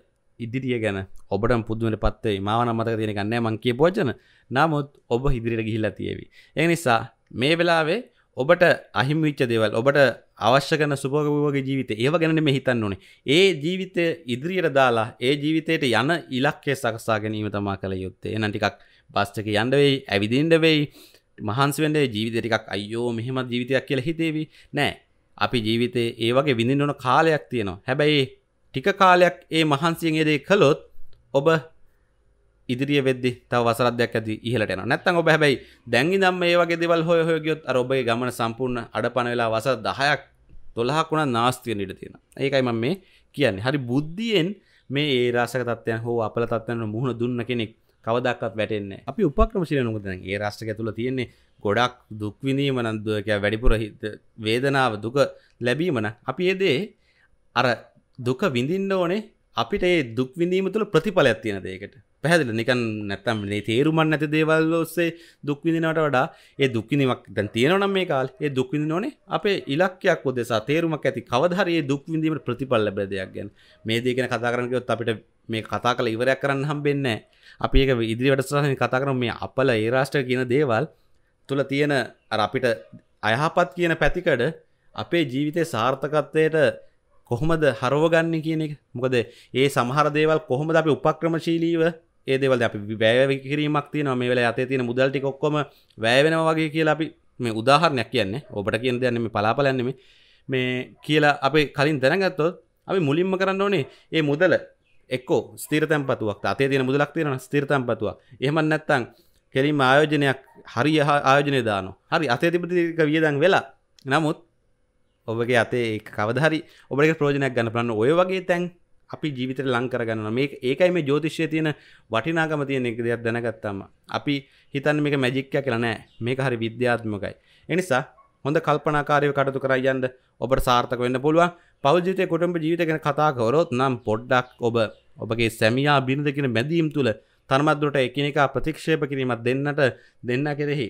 ඉදිරිිය ගැන ඔබට පුදුවට පත්වේ මාවන මතක තියෙන ගන්නෑ මංකිය පෝජන නමුත් ඔබ හිදිරිට ගිහිලා තියවි. ඒ නිසා මේ වෙලාවේ ඔබට අහිම විච්ච දේවල් ඔබට අවශ්‍ය කන සුපෝගවගේ ජීවිත ඒව ගැනම හිතන්න ඕනේ ඒ ජීවිතය ඉදිරියට දාලා ඒ ජීවිතයට යන ඉලක්කය සකසා ගැනීම තමා කළ යුත්තේ එනටිකක් බස්්ටක යන්ඩවෙයි ඇවිදින්ඩවෙයි මහන්සිවෙන්ඩේ ජීවිතටිකක් අයෝ මෙහෙම ජීවිතයක් කියල හිතේවි නෑ අපි ජීවිතේ ඒ වගේ විඳින්න ඕන කාලයක් තියෙනවා. හැබැයි ටික කාලයක් ඒ මහන්සියෙන් ඒ දේ කළොත් ඔබ ඉදිරිය වෙද්දි තව වසරක් දෙකක් ඇති ඉහළට යනවා. නැත්නම් ඔබ හැබැයි දැන් ඉඳන් මේ වගේ දේවල් හොය හොය ගියොත් අර ඔබේ ගමන සම්පූර්ණ අඩපණ වෙලා වසර 10ක් 12ක් වුණා නාස්ති වෙන්න ඉඩ තියෙනවා. ඒකයි මම මේ කියන්නේ. හරි බුද්ධියෙන් මේ ඒ රාසක තත්ත්වයන් හෝ අපල තත්ත්වයන් මුහුණ දුන්න කෙනෙක් කවදක්වත් වැටෙන්නේ අපි උපක්‍රමශීලී නොකද දැන් ඒ රාෂ්ට්‍රය තුල තියෙන්නේ ගොඩක් දුක්විඳීම නන්දුවකෑ වැඩිපුර වේදනාව දුක ලැබීමන අපි ඒදේ අර දුක විඳින්න ඕනේ අපිට ඒ දුක්විඳීම තුළ ප්‍රතිඵලයක් තියෙන දේකට පැහැදිල නිකන් නැත්තම් මේ තේරුමන් නැති දේවල් ඔස්සේ දුක්විඳිනට වඩා ඒ දුක්විනිමක් දැන් තියෙනවනම් මේ කාල ඒ දුක්විඳින ඕනේ අපේ ඉලක්කයක් උදෙසා තේරුමක් ඇති කවදහරයේ දුක්විඳීමට ප්‍රතිඵල ලැබෙන දෙයක් ගැන මේ දේ ගැන කතා කරන්න කිව්වොත් අපිට මේ කතා කළ ඉවරයක් කරන්න හම්බෙන්නේ නැහැ අපි ඒක ඉදිරි වැඩසටහනේ කතා කරමු මේ අපල ඒ රාෂ්ට්‍ර කියන දේවල් තුළ තියෙන අපිට අයහපත් කියන පැතිකඩ අපේ ජීවිතය සාර්ථකත්වයට කොහොමද හරෝගන්න කියන එක මොකද ඒ සමහර දේවල් කොහොමද අපි උපක්‍රමශීලීව ඒ දෙවල් අපි වැෑවකිරීමක් තියන මේ වෙලා අතේ තියෙන මුදල්ටි කොක්කොම වැෑවෙනවා වගේ කියලා අපි මේ උදාහරණයක් කියන්නේ ඔබට කියන දෙයන්නේ මේ පලාපලන්නෙම මේ කියලා අපේ කලින් දැනගත්තොත් අපි මුලින්ම කරන්න ඕනේ ඒ මුදල එක්කෝ ස්තීර තැම්පතුවක් අතේ තියෙන මුදලක් තියෙන ස්තීර තැම්පතුවක් එහෙම නැත්නම් කෙලින්ම ආයෝජනයක් හරි ආයෝජනය දානො හරි අතේ තිබතික වියදන් වෙලා නමුත් ඔබගේ අතේ කවදහරි ඔබට ප්‍රෝජනයක් ගන්න පන්න ඔය වගේ තැන් අපි ජීවිතර ලංකර ගන්න මේ ඒකයි මේ ජෝතිශ්‍යය තියෙන වටිනාකම තියෙන එක දෙයක් දැනගත්තම අපි හිතන් මේක මැජික්ක කියලනෑ මේක හරි විද්‍යාත්මකයි එනිසා හොඳ කල්පනාකාරය කටතු කරයන්ද ඔබට සාර්ථක වෙන්න පුළුවන් පෞද්ජිතය කොටම්ඹ ජීවිතගෙන කතා කවරොත් නම් පොඩ්ඩක් ඔබ ඔබගේ සැමියා බිරිඳ කියෙන මැදීම් තුළ තර්මත්දුරට එකනිකා ප්‍රතික්ෂේප කිරීමත් දෙන්නට දෙන්න කෙරෙහි.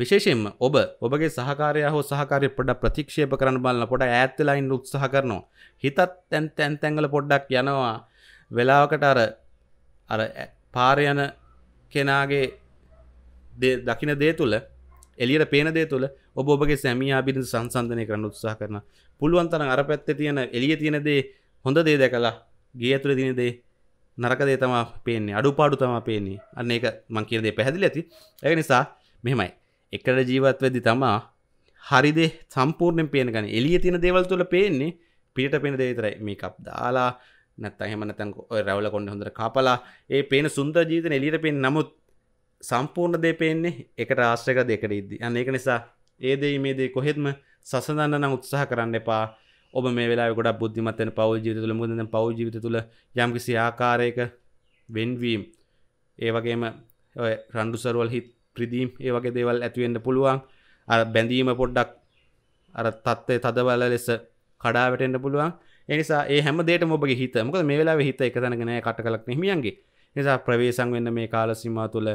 විශේෂෙන්ම ඔබ ඔබගේ සහකාරය හෝ සහකාරය පොඩ ප්‍රතික්ෂේප කරන බලන්න පොඩ ඇත්තලයින් උත්සාහ කරනවා. හිතත් තැන් තැන් තැංගල පොඩ්ඩක් යනවා වෙලාවකට අර අර පාරයන කෙනාගේ දකින දේ තුළ එලියට පේන දේ තුළ ඔබ ඔබගේ සැමියා බිරිඳ සංසන්ධනය කරන්න උත්සාහ කරන පුළුවන් තරම් අර පැත්තේ තියෙන එළිය තියෙන දේ හොඳ දේ දැකලා ගේ ඇතුලේ තියෙන දේ නරකදේ තමා පේන්නේ අඩු පාඩු තමා පේන්නේ අන්න එක මං කියදේ පැහැදිලි ඇති ඇ නිසා මෙහෙමයි එකට ජීවත්වදි තමා හරිදේ සම්පූර්ණයෙන් පේනගන එලිය තින දේවල් තුළ පේන්නේ පිට පෙන දේතරයි මේ කප් දාලා නැත් අහෙම නැතන් රැවල කොන්න හොඳර කාපලා ඒ පේන සුන්ද ජීතන එලියට පෙන් නමුත් සම්පූර්ණ දේ පේන්නේ එක රාශ්‍රක දෙකට ඉද්දි අන්න ඒක නිසා ඒදේ මේ දේ කොහෙත්ම සසඳන්න නම් උත්සාහ කරන්න එපා ඔබ මේ වෙලා ගොඩ බුද්ධිමත්තන පවල් ජීවිත තුළ මුදන පව් ජීවිත තුළ යම්කිසි ආකාරයක වෙන්වීම් ඒවගේම රණ්ඩුසරවල් හිත් ප්‍රදීම් ඒ වගේ දේවල් ඇතිවෙන්න පුළුවන් අර බැඳීම පොඩ්ඩක් අර තත්ත්වය තදවල ලෙස කඩාවටෙන්ට පුළුවන් එනිසා ඒ හැම දේට මොබගේ හිත මොකද මේ වෙලා හිත එකතනගෙනය කට කලක් නහිමියන්ගේ නිසා ප්‍රවේශන් වෙන්න මේ කාලසිමා තුළ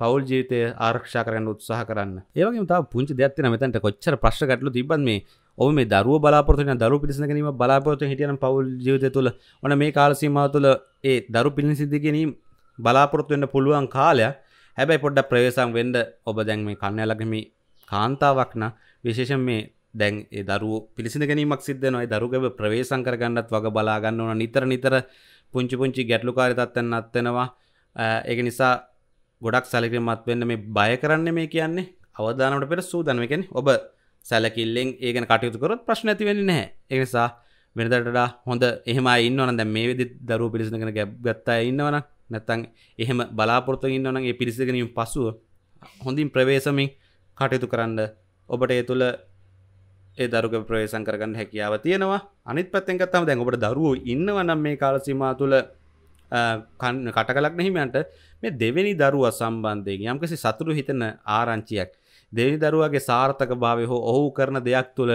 පවල් ජීවිතය ආරක්ෂා කරන්න උත්සාහ කරන්න ඒවගේ තා පුංචි දෙයක්ත්තින මෙතැට කොච්චර ප්‍රශ්කටලු තිබන් මේ ඔ මේ දරුව බලාපොරතුන දරු පිරිසන ගැනීම බලාපොරතු හිටියන පවල් ජීවිත තුළ ඕන මේ කාලසීමා තුළ ඒ දරු පිණි සිද්ධ ගැනීම බලාපොරොත්තුවෙන්න පුළුවන් කාලය හැබැයි පොඩ්ඩ ප්‍රවේසම් වෙන්ඩ ඔබ දැන් මේ කන්න ලගම කාන්තාවක්න විශේෂන් මේ දැන් දරු පිළිසි ගැනීමක් සිද්ධනොයි දරුගව ප්‍රවේසං කරගන්නත් වග බලාගන්න ඕන නිතර නිතර පුංචි පුංචි ගැටලුකාරිතත්වන්න අත්වෙනවා ඒක නිසා ගොඩක් සැලකිමත් වෙන්න මේ බය කරන්න මේ කියන්නේ අවධානට පෙර සූදනමකෙන ඔබ සැලකිල්ලෙන් ඒගෙන කටයුතුකරොත් ප්‍රශ්න ඇතිවෙන්නේ නැහැ එනිසා වෙනදටඩා හොඳ එහම ඉන්නවන දැ මේ විදි දරු පිරිසිගෙන ගැත්තය ඉන්නවන නැත්තං එහෙම බලාපොරතු ඉන්නවන ඒ පිරිසිගෙනින් පසුව හොඳින් ප්‍රවේශමින් කටයුතු කරන්න ඔබට ඒ තුළ ඒ දරුක ප්‍රවේශන් කරගන්න හැකියාව තියෙනවා අනිත් පැත්තෙන් කත්තම දැන් ඔබට දරුවෝ ඉන්නවනම් මේ කාලසිමා තුළ කන්න කට කලක් නැහිමයන්ට මේ දෙවැනි දරුව සම්බන්ධයෙන් යම්කිසි සතුරු හිතන ආරංචියක් දෙනි දරුවගේ සාර්ථක භාවය හෝ ඔහු කරන දෙයක් තුළ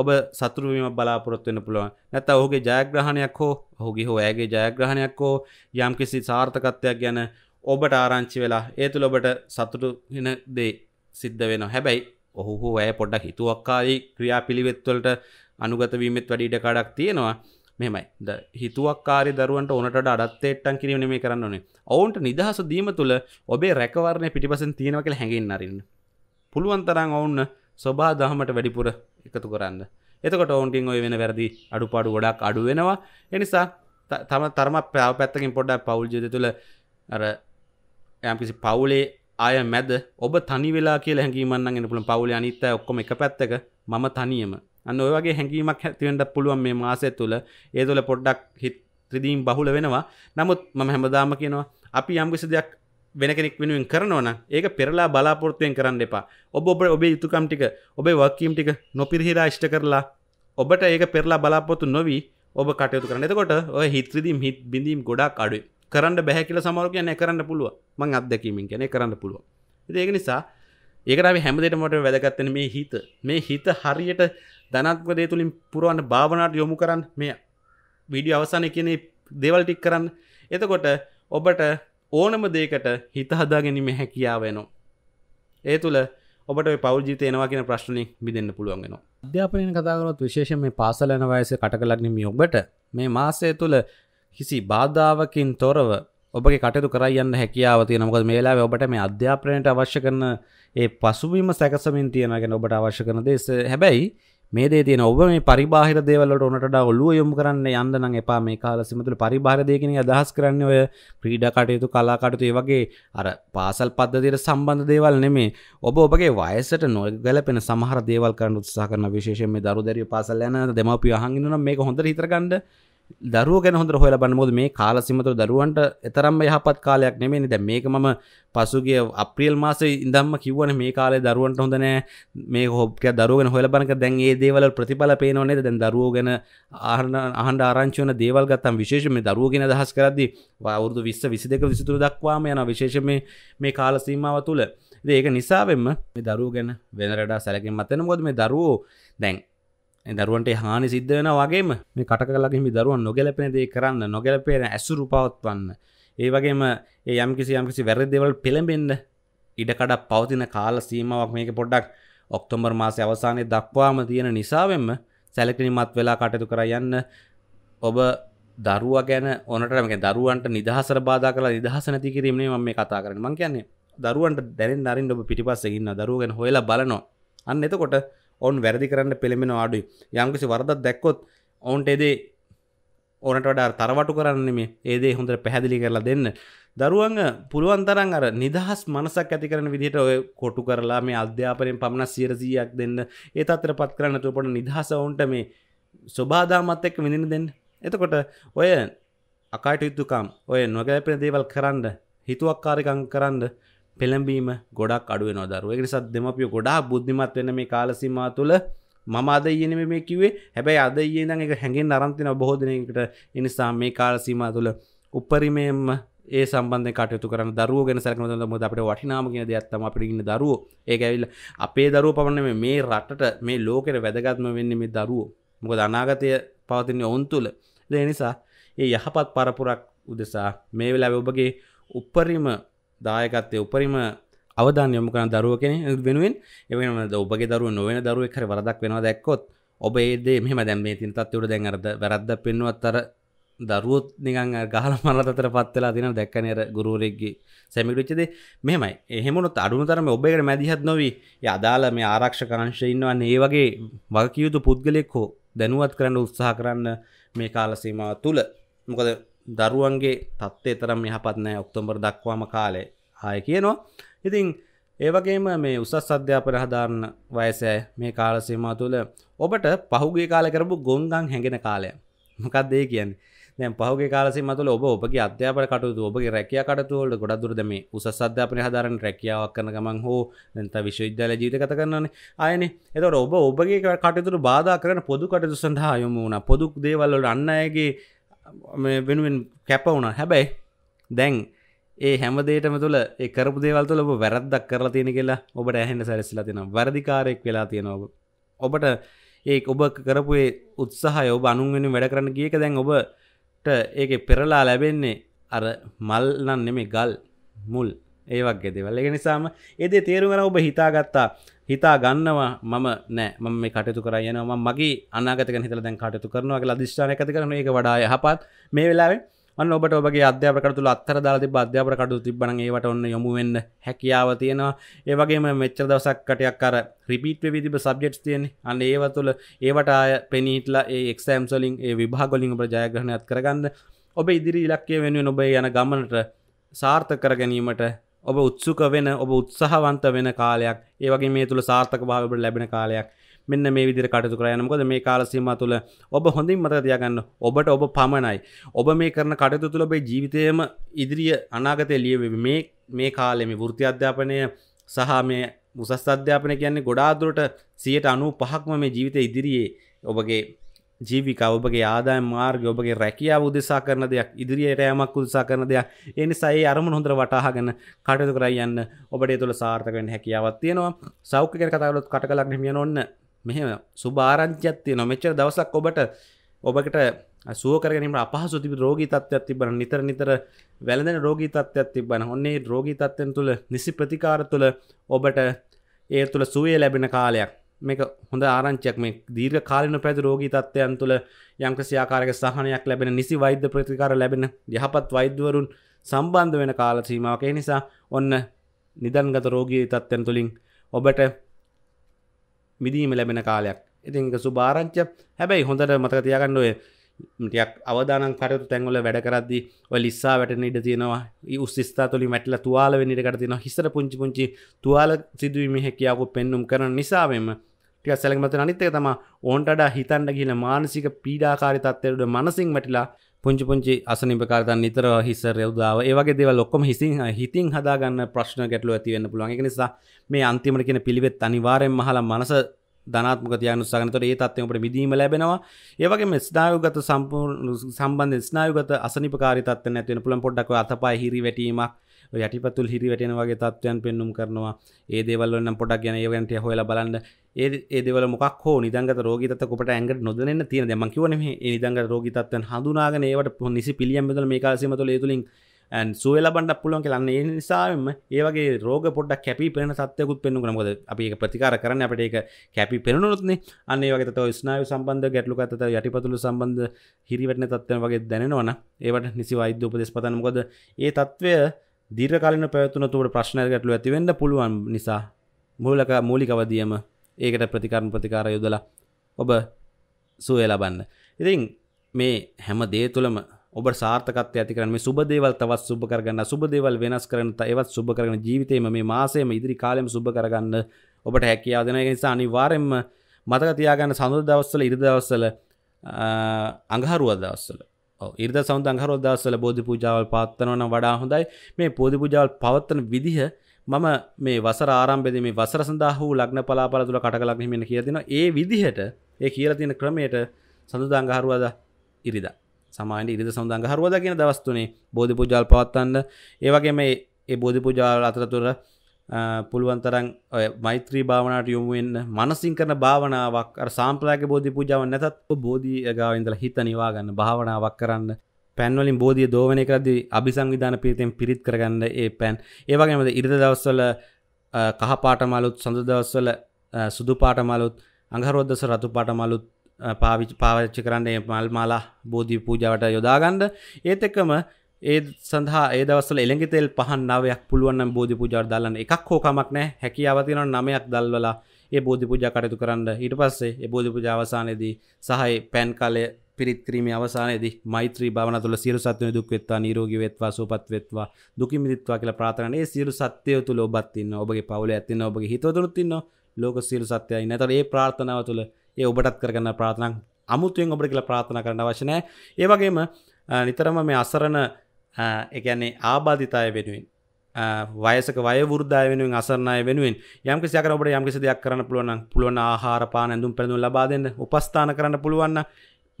ඔබ සතුරුවීම බලාපොරොත්වෙන පුළුවන් නැත ඔහුගේ ජයග්‍රහණයක් හෝ ඔහුගේ හෝ ඇගේ ජයග්‍රහණයක් හෝ යම් කිසි සාර්ථකත්වයක් ගැන ඔබට ආරංචි වෙලා ඒ තුළ ඔබට සතුටුෙන දේ සිද්ධ වෙන හැබැයි ඔහු හෝ ඇය පොඩ්ඩක් හිතුවක්කාදී ක්‍රියා පිළිවෙත්වලට අනුගතවීමත් වැඩිඩ කඩක් තියෙනවා මෙමයි ද හිතුවක්කාරි දරුවන්ට ඕනට අඩත්තේට්ටන් කිරීම මේ කරන්න ඕනේ ඔවුන්ට නිදහස දීම තුළ ඔබේ රැකවරණය පිටිපසෙන් තියෙනවකල හැඟෙන් අරන්න පුළුවන්තරං ඔවුන්න ස්වබා දහමට වැඩිපුර එකතු කරන්න එතකොට ඔවුන්ටින් ඔය වෙන වැරදි අඩුපාඩු ගොඩක් අඩු වෙනවා එනිසා තම තරම පැව පැත්තකින් පොඩ්ඩක් පවුල් ජද තුළ අර යම්කිසි පවුලේ අය මැද ඔබ තනි වෙලා කිය හැකිීමන්න පුළ පවුල අනිත්ත ඔක්කොම එක පැත්තක මම තනියම අන්න ඔයගේ හැඟීමක් හැතිවෙන්ට පුළුවන් මේ මාසය තුළ ඒ තුළ පොඩ්ඩක් හිත් ්‍රදීම් බහුල වෙනවා නමුත් මම හැමදාම කියනවා අපි යම්කිසි දෙයක් වෙන කෙනෙක් වෙනුවෙන් කරනවන ඒක පෙරලා බලාපොරත්තුවයෙන් කරන්න එපා ඔබ ඔබ ඔබේ යුතුකම්ටික ඔබේ වක්කීම් ටික නොපිරිහිලා ෂ්ට කරලා ඔබට ඒක පෙරලා බලාපොතු නොවී ඔබ කටයුතු කරන එතකොට ඔය හිත්‍රදීම් හිත් බිඳීම් ගොඩක් අඩු කරන්න බැහැ කියල සමරු කියන කරන්න පුළුව මං අත්දැකීමින් කියන කරන්න පුළුව ඒක නිසා ඒකරම හැමදේට මොට වැදගත්තන මේ හිත මේ හිත හරියට ධනත්වදේ තුළින් පුරුවන්න භාවනාට යොමු කරන්න මේ විඩිය අවසාන කියන දේවල්ටික් කරන්න එතකොට ඔබට ඕනම දේකට හිත හදා ගැනීම හැකියාව වෙනවා. ඒ තුළ ඔබට පෞද්ජිත එනවා කියෙන ප්‍රශ්නි බිදන්න පුළුවන් වෙන. අධ්‍යාපනය කතාකරත් විශේෂ මේ පාසලන වයස කටකලක්නම ඔබට මේ මාසය තුළ කිසි බාධාවකින් තොරව ඔබගේ කටයුතු කරයන්න හැකියාව තියෙන මොකද මේලා ඔබට මේ අධ්‍යාපනයට අවශ්‍ය කරන ඒ පසුබීම සැකසමින් තියෙනගෙන ඔබට අවශ්‍ය කරන දේශ හැබැයි මේ දේ තියෙන ඔබ මේ පරිබාහිර දේවල්ලට උනට ඔලුව යොමු කරන්න යන්න නම් එපා මේ කාල සීමතුල පරිබාහිර දේ කියන අදහස් කරන්නේ ඔය ක්‍රීඩා කටයුතු කලා කටයුතු ඒ වගේ අර පාසල් පද්ධතියට සම්බන්ධ දේවල් නෙමෙයි ඔබ ඔබගේ වයසට නොගැලපෙන සමහර දේවල් කරන්න උත්සාහ කරන විශේෂයෙන් මේ දරු දැරිය පාසල් යන දෙමාපියෝ අහන් ඉන්නවා මේක හොඳට හිතර ගන්න දරුව ගැන හොඳ හොල බන්නමුද මේ කාල සිමතුර දරුවන්ට එතරම්ම යහපත් කාලයක් නෙමෙයි දැන් මේක මම පසුගිය අප්‍රේල් මාසේ ඉඳන්ම කිව්වනේ මේ කාලේ දරුවන්ට හොඳ නෑ මේ හොබ්ක දරුව ගැන හොයලා බලනක දැන් ඒ දේවල් ප්‍රතිඵල පේනව නේද දැන් දරුවෝ ගැන ආහන අහන්න ආරංචි වෙන දේවල් ගත්තම විශේෂයෙන් මේ දරුවෝ ගැන අදහස් කරද්දී අවුරුදු 20 22 23 දක්වාම යන විශේෂයෙන් මේ මේ කාල සීමාව තුළ ඒක නිසාවෙන්ම මේ දරුවෝ ගැන වෙන රටා සැලකීමක් නැතන මොකද මේ දරුවෝ දැන් දරුවන්ට හානි සිද්ධ වෙන වගේම මේ කටකලගේම දරුවන් නොගැලපෙන දේ කරන්න නොගැලපේන ඇසු රූපවත්වන්න ඒ වගේම ඒ යම්කිසි යම්කිසි වැරදිදේවල් පෙළඹෙන්න ඉඩකඩ පවතින කාල සීමාවක් මේක පොඩ්ඩක් ඔක්තෝබර් මාසය අවසානයේ දක්වාම තියෙන නිසාවෙන්ම සැලකිලිමත් වෙලා කටයුතු කර යන්න ඔබ දරුවා ගැන ඕනට මේ දරුවන්ට නිදහසර බාධා කරලා නිදහස නැති කිරීමනේ මම මේ කතා කරන්නේ මං කියන්නේ දරුවන්ට දැනෙන්න අරින්න ඔබ පිටිපස්සෙ ඉන්න දරුවෝ ගැන හොයලා බලනවා අන්න එතකොට ඔවුන් වැරදි කරන්න පෙළෙමෙන ආඩුයි යම්කිසි වරදක් දැක්කොත් ඔවුන්ට එදේ ඕනට වඩා තරවටු කරන්නේ මේ ඒදේ හොඳට පැහැදිලි කරලා දෙන්න දරුවන් පුළුවන් තරන් අර නිදහස් මනසක් ඇති කරන විදිහට ඔය කොටු කරලා මේ අධ්‍යාපනයෙන් පමණක් සියරසීයක් දෙන්න ඒ අතර පත් කරන්න තුපොට නිදහස ඔවුන්ට මේ ස්වබාදාමත් එක්ක විඳින දෙන්න එතකොට ඔය අකාට යුතුකම් ඔය නොගැලපෙන දේවල් කරන්න හිතුවක්කාරිකං කරන්න පෙළඹීම ගොඩක් අඩුව නොදරුව එකනිසත් දෙමපිය ගොඩා බුද්ධිමත් වෙන මේ කාලසිමා තුළ මම අද ඉගෙන මේ කිවේ හැබැයි අද ඒන එක හැඟෙන් අරන්තින බොහෝදනයකට එනිසා මේ කාලසීම තුළ උපරිමයම ඒ සම්බන්ධ කටයුතු කරන දරුව ගෙන සැකන මුද අපට වටිනාම කියෙන දෙයක්ත්තම අපට ඉන්න දරුව ඒ ඇවිල්ල අපේ දරුව පමණ මේ රටට මේ ලෝකෙට වැදගත්ම වෙන්න මේ දරුව මොකද අනාගතය පවතින්නේ ඔවුන් තුළ ද නිසා ඒ යහපත් පරපුරක් උදෙසා මේ වෙලා ඔබගේ උපරිම දායකත්තය උපරිම අවධාන යොමු කරන දරුව කෙන වෙනුවෙන් එවනම ඔබගේ දරුව නොවෙන දරුව කර වරදක් වෙනවා දැක්කොත් ඔබ ඒදේ මෙම දැම් මේ තින් තත්වට දැන්රද වැරද්ද පෙන්නුවත් අර දරුවත් නිගන් ගහල මරතර පත්වෙලා තින දැක්කනර ගුරුවරෙක්ගේ සැමිටිච්චද මෙමයි එහෙමනොත් අඩුන තරම ඔබේට මැදිහත් නොවී අදාල මේ ආරක්ෂකංශ ඉන්නවන්න ඒ වගේ වගකියුතු පුද්ගලෙක් හෝ දැනුවත් කරන්න උත්සාහ කරන්න මේ කාලසීමාව තුළ මොකද දරුවන්ගේ තත්වේ තරම් යහපත්නෑ ඔක්තොම්බර් දක්වාම කාලේ ආය කියනවා ඉතිං ඒවගේම මේ උසස් අධ්‍යාපන හදාරන්න වයසෑ මේ කාලසීමා තුළ ඔබට පහුගේ කාල කරපු ගොන්ගන් හැඟෙන කාලය මකක්දේ කියන්නේ දැන් පහුගේ කාලසීම තුළ ඔබ ඔබගේ අධ්‍යාපන කටයුතු ඔබගේ රැකියා කටයුතු වලට ගොඩක් දුරද මේ උසස් අධ්‍යාපනය හදාරන රැකියාවක් කරන ගමන් හෝ දැන් තව විශ්වවිද්‍යාල ජීවිත ගත කරනවානේ ආයනේ එතකොට ඔබ ඔබගේ කටයුතු වල බාධා කරන පොදු කටයුතු සඳහා යොමු වුණා පොදු දේවල් වල අන් අයගේ මේ වෙනුවෙන් කැප වුණ හැබැයි දැන් ඒ හැමදේටම තුළ එකරපු දේවල්තු ලබ වැරද්දක් කරලා තියෙන කියලා ඔබට ඇහෙන්න සැරසිලා තියෙන වැරදිකාරයෙක් වෙලා තියෙන ඔබ ඔබට ඒ ඔබ කරපුේ උත්සාහය ඔබ අනුවෙන වැඩ කරන්න ගියක දැන් ඔබට ඒක පෙරලා ලැබෙන්නේ අර මල්නන් නෙමේ ගල් මුල් ඒවක්ගේ දෙවල් එක නිසාම එදේ තේරුම් කර ඔබ හිතාගත්තා හිතා ගන්නවා මම නෑ මම මේ කටයුතු කර යනවා මගේ අනාගතක හිතල දැන් කටයුතු කරනවා කියලා අධිෂ්ඨානය ඇති කරන එක වඩා යහපත් මේ වෙලාවේ අන්න ඔබට ඔබගේ අධ්‍යාපනකට තුල අත්තර දාලා තිබ්බ අධ්‍යාපන කටයුතු තිබ්බනම් ඒවට ඔන්න යොමු වෙන්න හැකියාව තියෙනවා ඒ වගේම මෙච්චර දවසක් කටයක් අර රිපීට් වෙවි තිබ්බ සබ්ජෙක්ට්ස් තියෙන්නේ අන්න ඒව තුල ඒවට ආය පෙනී හිටලා ඒ එක්සෑම්ස් වලින් ඒ විභාග වලින් ඔබ ජයග්‍රහණයක් කරගන්න ඔබ ඉදිරි ඉලක්කය වෙනුවෙන් ඔබ යන ගමනට සාර්ථක කර ගැනීමට ඔබ උත්සුක වෙන ඔබ උත්සාහවන්ත වෙන කාලයක් ඒවගේ මේ තුළ සාර්ථක භාවට ලැබෙන කාලයක් මෙන්න මේ විදිර කටතු කරයනකොද මේ කාලසීම තුළ ඔබ හොඳින් මත තියාගන්න ඔබට ඔබ පමණයි ඔබ මේ කරන කටයුතු තුළ ඔබේ ජීවිතයම ඉදිරිය අනාගතය ලියවෙවි මේ මේ කාලෙම වෘත්ති අධ්‍යාපනය සහ මේ උසස් අධ්‍යාපනය කියන්නේ ගොඩාදුරට සියයට අනු පහක්ම මේ ජීවිතය ඉදිරියේ ඔබගේ ජීවික ඔබගේ ආදාය මාර්ග ඔබගේ රැකියාව උදෙසා කරන දෙයක් ඉදිරියට යමක් උදෙසා කරන දෙයක් ඒ නිසා ඒ අරමුණ හොඳට වටහාගෙන කටයුතු කරයි යන්න ඔබට ඒ තුළ සාර්ථක වෙන්න හැකියාවක් තියෙනවා සෞඛ්‍ය ගැන කතා කළොත් කටකලක් හිමියන ඔන්න මෙහෙම සුබ ආරංචියක් තියෙනවා මෙච්චර දවසක් ඔබට ඔබට සුවකරගනීම අපහසු තිබ රෝගී තත්ත්වයක් තිබන නිතර නිතර වැළඳෙන රෝගී තත්ත්වයක් තිබන ඔන්නේ රෝගී තත්ත්වයන් තුළ නිසි ප්‍රතිකාර තුළ ඔබට ඒ තුළ සුවේ ලැබෙන කාලයක් මේක හොඳ ආරංචයක් මේ දීර්ඝ කාලීන පැති රෝගී තත්ත්වයන් තුළ යම්කිසි ආකාරයක සහනයක් ලැබෙන නිසි වෛද්‍ය ප්‍රතිකාර ලැබෙන යහපත් වෛද්‍යවරුන් සම්බන්ධ වෙන කාල සීමාවක ඒ නිසා ඔන්න නිදන්ගත රෝගී තත්ත්වයන් තුළින් ඔබට මිදීම ලැබෙන කාලයක් ඉතින් සුභාරංච හැබැයි හොඳට මතක තියාගන්න ඔය ටයක් අවදාන කරතු තැන්වල වැඩ කරදදි ලිස්සා වැට ඉඩ තියෙනවා උස්ස්ථා තුළි මැටල තුවාල වෙනිට කරතින හිසර පුංචි පුංචි තුවාල සිදුවීම හැකියාවු පෙන්නුම් කරන නිසාවෙන්ම ටික සැලකමත අනිත්තක තම ඕන්ටඩා හිතන්ඩ කියන මානසික පීඩාකාරි තත්වයට මනසිං වැටිලා පුංචි පුංචි අසනිපකාරතන් නිතර හිස රෙවදාව ඒවගේ දෙව ලොක්කොම හිසින් හිතින් හදාගන්න ප්‍රශ්න ගැටලු ඇතිවෙන්න පුළුවන් එක නිසා මේ අන්තිමට කියන පිළිවෙත් අනිවාරෙන් මහලා මනස ධනාත්මක තියනුසාගනතට ඒ තත්වයට විදීම ලැබෙනවා ඒවගේ ස්නායුගත සම්පූර් සම්බන්ධ ස්නායුගත අසනිපකාරිතත් නැතිවෙන පුළන් පොඩ්ඩක් අතපා හිරි වැටීමක් යටිපතුල් හිරි වැටෙන වගේ තත්ත්වයන් පෙන්නුම් කරනවා ඒ දේවල්ලන්න පොඩක් ගැන ඒවන්ට හොල බලන්න ඒ දෙවල මොක් හෝ නිදග රෝගත කොට ඇග නොදන තිය දෙම කිවන නිදග රෝගිතත්ව හඳුනාගෙන ඒවට පො නිසි පිළියම්බෙදල මේ කාසීමතු ලේතුලින් සුවලබට පුළුවන් කියලන්න ඒ නිසාම ඒවගේ රෝග පොඩ කැපි පෙන සත්යකුත් පෙන්ු නමුද අපි ප්‍රතිකාර කරන්න අපට ඒක කැපි පෙනනුත්න අන්න වගේ ස්නාව සම්බන්ධ ගැටලු කත යටිපතුළු සම්බන්ධ හිරිවැටන තත්වන වගේ දැනෙනවන ඒවට නිසි වෛද්‍ය උපදෙස් පතනකොද ඒ තත්ත්වය දිර කලන පැවතුන තුවට ප්‍රශ්නය ගැටලු ඇතිවෙන්න පුළුවන් නිසා මූලක මූලිකවදියම ඒකට ප්‍රතිකරණ ප්‍රතිකාර යොදලා ඔබ සුවය ලබන්න ඉතින් මේ හැම දේ තුළම ඔබ සාර්ථකත්ය ඇති කරන මේ සුබදේවල් තවත් සුබ කරගන්න සුබදේවල් වෙනස් කරන ඒවත් සුබ කරන ජීවිතේම මේ මාසයම ඉදිරි කාලෙම සුබ කරගන්න ඔබට හැකියාව දෙන එක නිසා අනිවාර්යෙන්ම මතක තියාගන්න සඳුදු දවස්වල ඉරිදා දවස්වල අඟහරුවා දවස්වල ඉරිද සෞන්දංහරෝ දස්සල බෝධි පූජාවල් පවත්වනවන වඩා හොඳයි මේ පෝධි පූජාවල් පවත්වන විදිහ මම මේ වසර ආරම්භෙද මේ වසර සඳහා වූ ලග්න පලාපල තුළ කටකලක්හිමෙන කිය දෙෙන ඒ විදිහට ඒ කියල තියෙන ක්‍රමයට සඳුදාංගහරුවද ඉරිද සමාන ඉරිද සඳංගහරුවද කියන දවස්තුනේ බෝධි පූජාල් පවත්වන්න ඒවගේ මේ ඒ බෝධි පූජාල් අතරතුර පුළුවන්තරන් ඔය මෛත්‍රී භාවනට යොමුවෙන්න මනසිං කරන භාවනාවක් සාම්ප්‍රයක බෝධි පූජාව නැතත් බෝධී ගාවින්දල හිත නිවාගන්න භාවනාවක් කරන්න පැන්වලින් බෝධිය දෝවනය කරදි අභිසංවිධාන පිරිතෙන් පිරිත් කරගන්න ඒ පැන් ඒවගේමද ඉරිද දවස්වල කහපාට මලුත් සඳ දවස්වල සුදු පාට මලුත් අඟහරෝද්දස රතු පාට මලුත් පාවිච් පාවිච්චි කරන්න මල් මාලා බෝධී පූජාවට යොදාගන්ඩ ඒත් එක්කම ඒ සඳහා ඒ දවසල එළඟි තෙල් පහන් නවයක් පුළුවන් බෝධි පූජාව දාලන්න එකක් හෝ කමක් නැහැ හැකියාව තියෙනවා නමයක් දැල්වලා ඒ බෝධි පූජා කටයුතු කරන්න ඊට පස්සේ ඒ බෝධි පූජා අවසානයේදී සහය පෑන් කාලය පිරිත් කිරීමේ අවසානයේදී මෛත්‍රී භාවනා තුළ සියලු සත්ත්වයන් දුක් වෙත්වා නිරෝගී වෙත්වා සුවපත් වෙත්වා දුකින් මිදෙත්වා කියලා ප්‍රාර්ථනා කරන ඒ සියලු සත්ත්වය තුළ ඔබත් ඉන්නවා ඔබගේ පවුලේ ඇත් ඉන්නවා ඔබගේ හිතවතුනුත් ඉන්නවා ලෝක සියලු සත්ත්වයන් ඉන්නවා. ඒතර ඒ ප්‍රාර්ථනාව තුළ ඒ ඔබටත් කරගන්න ප්‍රාර්ථනා අමුතුවෙන් ඔබට කියලා ප්‍රාර්ථනා කරන්න අවශ්‍ය නැහැ. ඒ වගේම නිතරම මේ අසරණ එකන්නේ ආබාධිතාය වෙනුවෙන් වයසක වයවෘද්ධය වෙනුවෙන් අසරණය වෙනුවෙන් යම්ක සයකරට යම්කිසි දෙයක් කරන්න පුළුවන් පුළුවන් ආහාරපාන ඇඳුම් පැඳු ලබාදන්න උපස්ථාන කරන්න පුළුවන්න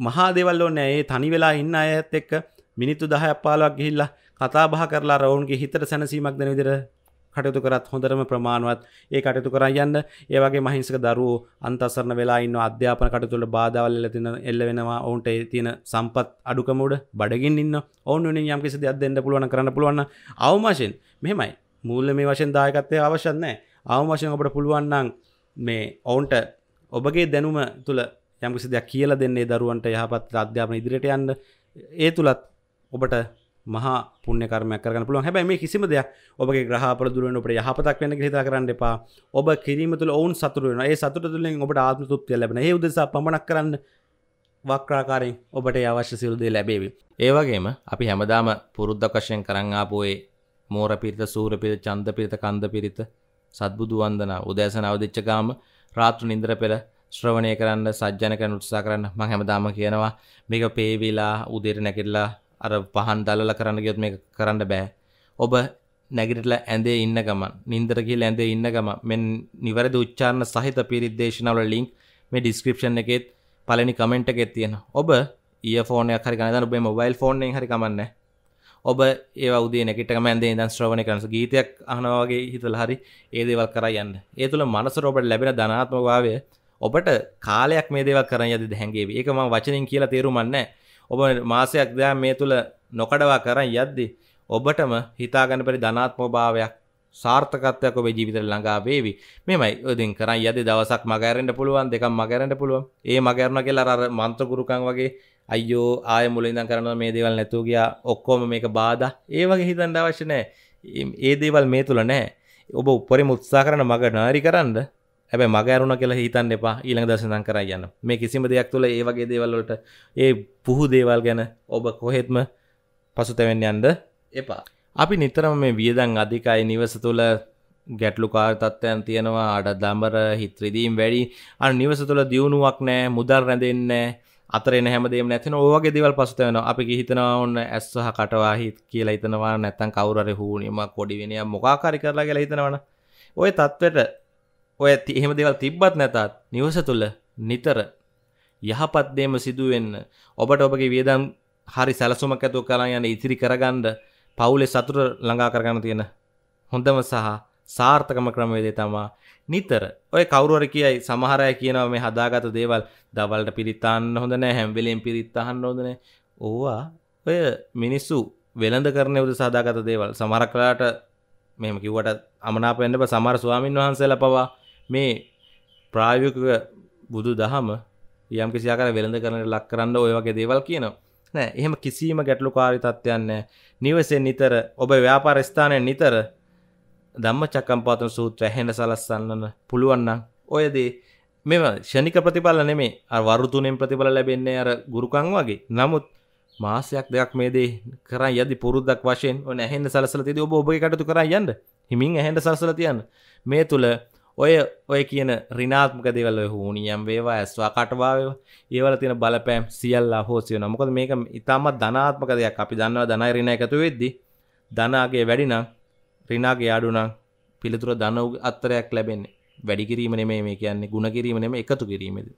මහාදෙවල්ලෝ නෑ තනි වෙලා ඉන්න අයත් එක්ක මිනිත්තු දහයක් පාලක් ගිහිල්ලා කතා බහ කරලා රවුන්ගේ හිතට සැනසීමක් දෙන විදිර කටයුතු කරත් හොඳරම ප්‍රමාණවත් ඒ කටයුතු කර යන්න ඒවගේ මහිංසක දරුවෝ අන්තසරණ වෙලාඉන්න අධ්‍යාපන කටතුළ බාධාවල්ල තින එල්ල වෙනවා ඔවුන්ට තියෙන සම්පත් අඩුකමුඩ බඩගින් ඉන්න ඔවුන් යම් කිසි දෙයක් දෙන්න පුළුවන් කරන්න පුළුවන් අවමාශයෙන් මෙහෙමයි මුල්ල මේ වශයෙන් දායකත්තය අවශ්‍යන්නෑ අවමශයෙන් ඔබට පුළුවන්නන් මේ ඔවුන්ට ඔබගේ දැනුම තුළ යම්කිසි දෙයක් කියල දෙන්නේ දරුවන්ට යහපත් අධ්‍යාපන ඉදිරිට යන්න ඒ තුළත් ඔබට මහා පුුණ කරම කරන පුළුව හැබැයි මේ කිසිම දෙයක් ඔබගේ ග්‍රහපල දුරුවන ඔට යහපතක් වෙන හිතා කරන්න එපා ඔබ කිරීම තුළ ඔවුන් සතුරුවන ඒ සතුට තුළින් ඔබට ආත්ම තුප්තිය ලැබෙන ඒ උදෙසා පමණක් කරන්න වක්්‍රාකාරෙන් ඔබට අවශ්‍ය සිරුදේ ලැබේවි. ඒවගේම අපි හැමදාම පුරුද්ධ වශයෙන් කරංආපුයේ මෝර පිරිත සූර පිරිත චන්ද පිරිත කන්ද පිරිත සත්බුදු වන්දනා උදෑසන අවදිච්චකාම රාත්‍රු නින්දර පෙළ ශ්‍රවණය කරන්න සජ්ජන කරන උත්සා කරන්න මං හැමදාම කියනවා මේක පේවිලා උදේට නැකිල්ලා අර පහන් දල්ල කරන්න ගියොත් මේ කරන්න බෑ ඔබ නැගිටලා ඇඳේ ඉන්න ගමන් නින්දර කියලා ඇඳේ ඉන්න ගමන් මෙන් නිවැරදි උච්චාරණ සහිත පිරිත් දේශනාවල ලින්ක් මේ ඩිස්ක්‍රිප්ෂන් එකෙත් පළවෙනි කමෙන්ට් එකේ තියෙන. ඔබ ඊයර්ෆෝන් එකක් හරි ගන්න දාන ඔබේ මොබයිල් ෆෝන් එකෙන් හරි කමන්නේ. ඔබ ඒවා උදේ නැගිටගම ඇඳේ ඉඳන් ශ්‍රවණය කරන ගීතයක් අහනවා වගේ හිතලා හරි ඒ දේවල් කරා යන්න. ඒ තුල මනසට ඔබට ලැබෙන ධනාත්මක භාවය ඔබට කාලයක් මේ දේවල් කරන් යද්දී හැංගේවි. ඒක මම වචනෙන් කියලා තේරුම් ගන්නෑ. ඔබ මාසයක් දෑ මේ තුළ නොකඩවා කරන් යද්දි ඔබටම හිතාගන්න පරි ධනාත්මභාවයක් සාර්ථකත්වයක් ඔබේ ජීවිතයට ළඟා වේවි. මෙමය ඔදින් කරන් යද්දි දවසක් මගහැරෙන්න පුළුවන් දෙකක් මගහැරෙන්න පුළුවන්. ඒ මගහැරන කියලා අර මන්ත්‍රගුරුකම් වගේ අයියෝ ආය මුලින් ඉඳන් කරනවා මේ දේවල් නැතුව ගියා. ඔක්කොම මේක බාධා. ඒ වගේ හිතන්න අවශ්‍ය නැහැ. ඒ දේවල් මේ තුල නැහැ. ඔබ උපරිම උත්සාහ කරන මග නාරි කරන්න හැබැ මගෑරුණ කියලා හිතන් එපා ඊළඟ දසනං කර යන්න මේ කිසිම දෙයක් තුළ ඒවගේ දේවල්ලට ඒ පුහු දේවල් ගැන ඔබ කොහෙත්ම පසුතැවෙන්න යන්ද එපා අපි නිතරම මේ වියදන් අධිකයි නිවස තුළ ගැටලුකාර තත්ත්වයන් තියෙනවා අඩ දම්බර හිත්‍රදීම් වැඩි අන් නිවස තුළ දියුණුවක් නෑ මුදල් රැඳෙන්නේ අතරන හැමදේම නැතින ඕගේ දෙවල් පසුතයන අපි හිතනවා ඔන්න ඇස්සහ කටවාහිත් කියලා හිතනවා නැත්තන් කවුරර හූනිීම කොඩිවෙනය මොකාකාරි කරලා කියලා හිතනවන ඔය තත්වට ඔය ඇති එහෙම දෙවල් තිබ්බත් නැතත් නිවස තුළ නිතර යහපත්දේම සිදුවෙන්න ඔබට ඔබගේ වියදම් හරි සැලසුමක් ඇතුව කරන්න යන ඉතිරි කරගන්න පවුලේ සතුට ළඟා කරගන්න තියෙන හොඳම සහ සාර්ථකම ක්‍රමවේදේ තමා නිතර ඔය කවුරුවර කියයි සමහරය කියනවා මේ හදාගත දේවල් දවල්ට පිරිත්තාන්න හොඳ නෑ හැම්වෙලෙන් පිරිත්තහන්න හොඳන ඕවා ඔය මිනිස්සු වෙළඳ කරන උද සදාගත දේවල් සමහර කලාට මෙම කිව්වට අමනාපෙන්ඩ සමර ස්වාමින් වහන්සේලා පවා මේ ප්‍රායෝගික බුදු දහම යම් කිසියාකර වෙළඳ කරන ලක් කරන්න ඔය වගේ දේවල් කියනවා නෑ එහෙම කිසිීම ගැටලු කාරි තත්ත්වයන්න නිවසෙන් නිතර ඔබ ව්‍යාපාර ස්ථානය නිතර දම්ම චකම්පාතන සූත්‍ර හැඳ සලස්සන්නන්න පුළුවන්නම් ඔයදේ මෙම ෂණික ප්‍රතිඵල නෙමේ වරුතුනෙන් ප්‍රතිඵල ලැබෙන්නේ අර ගුරුකං වගේ නමුත් මාසයක් දෙයක් මේදේ කර යදි පුරුද්දක් වශයෙන් ඔන ඇහෙන්න්න සලසල තිද ඔබ ඔබ කටතු කර යන්න හිමින් ඇහෙන්ට සලසල තියන්න මේ තුළ ඔය ඔය කියන රිනාත්මක දෙවල හූනියම් වේවා ඇස්වා කටවාාව ඒවල තින බලපෑම් සියල්ලා හෝසිය නොමොකද මේක ඉතාමත් ධනාත්මක දෙයක් අපි දන්නවා ධනයි රිණ එකතු වෙද්දි ධනාගේ වැඩිනම් රිනාගේ අඩුනම් පිළිතුර දනව අත්තරයක් ලැබෙන්නේ වැඩිකිරීම නෙමේ මේ කියන්නේ ගුණ කිරීම නෙම එකතු කිරීමද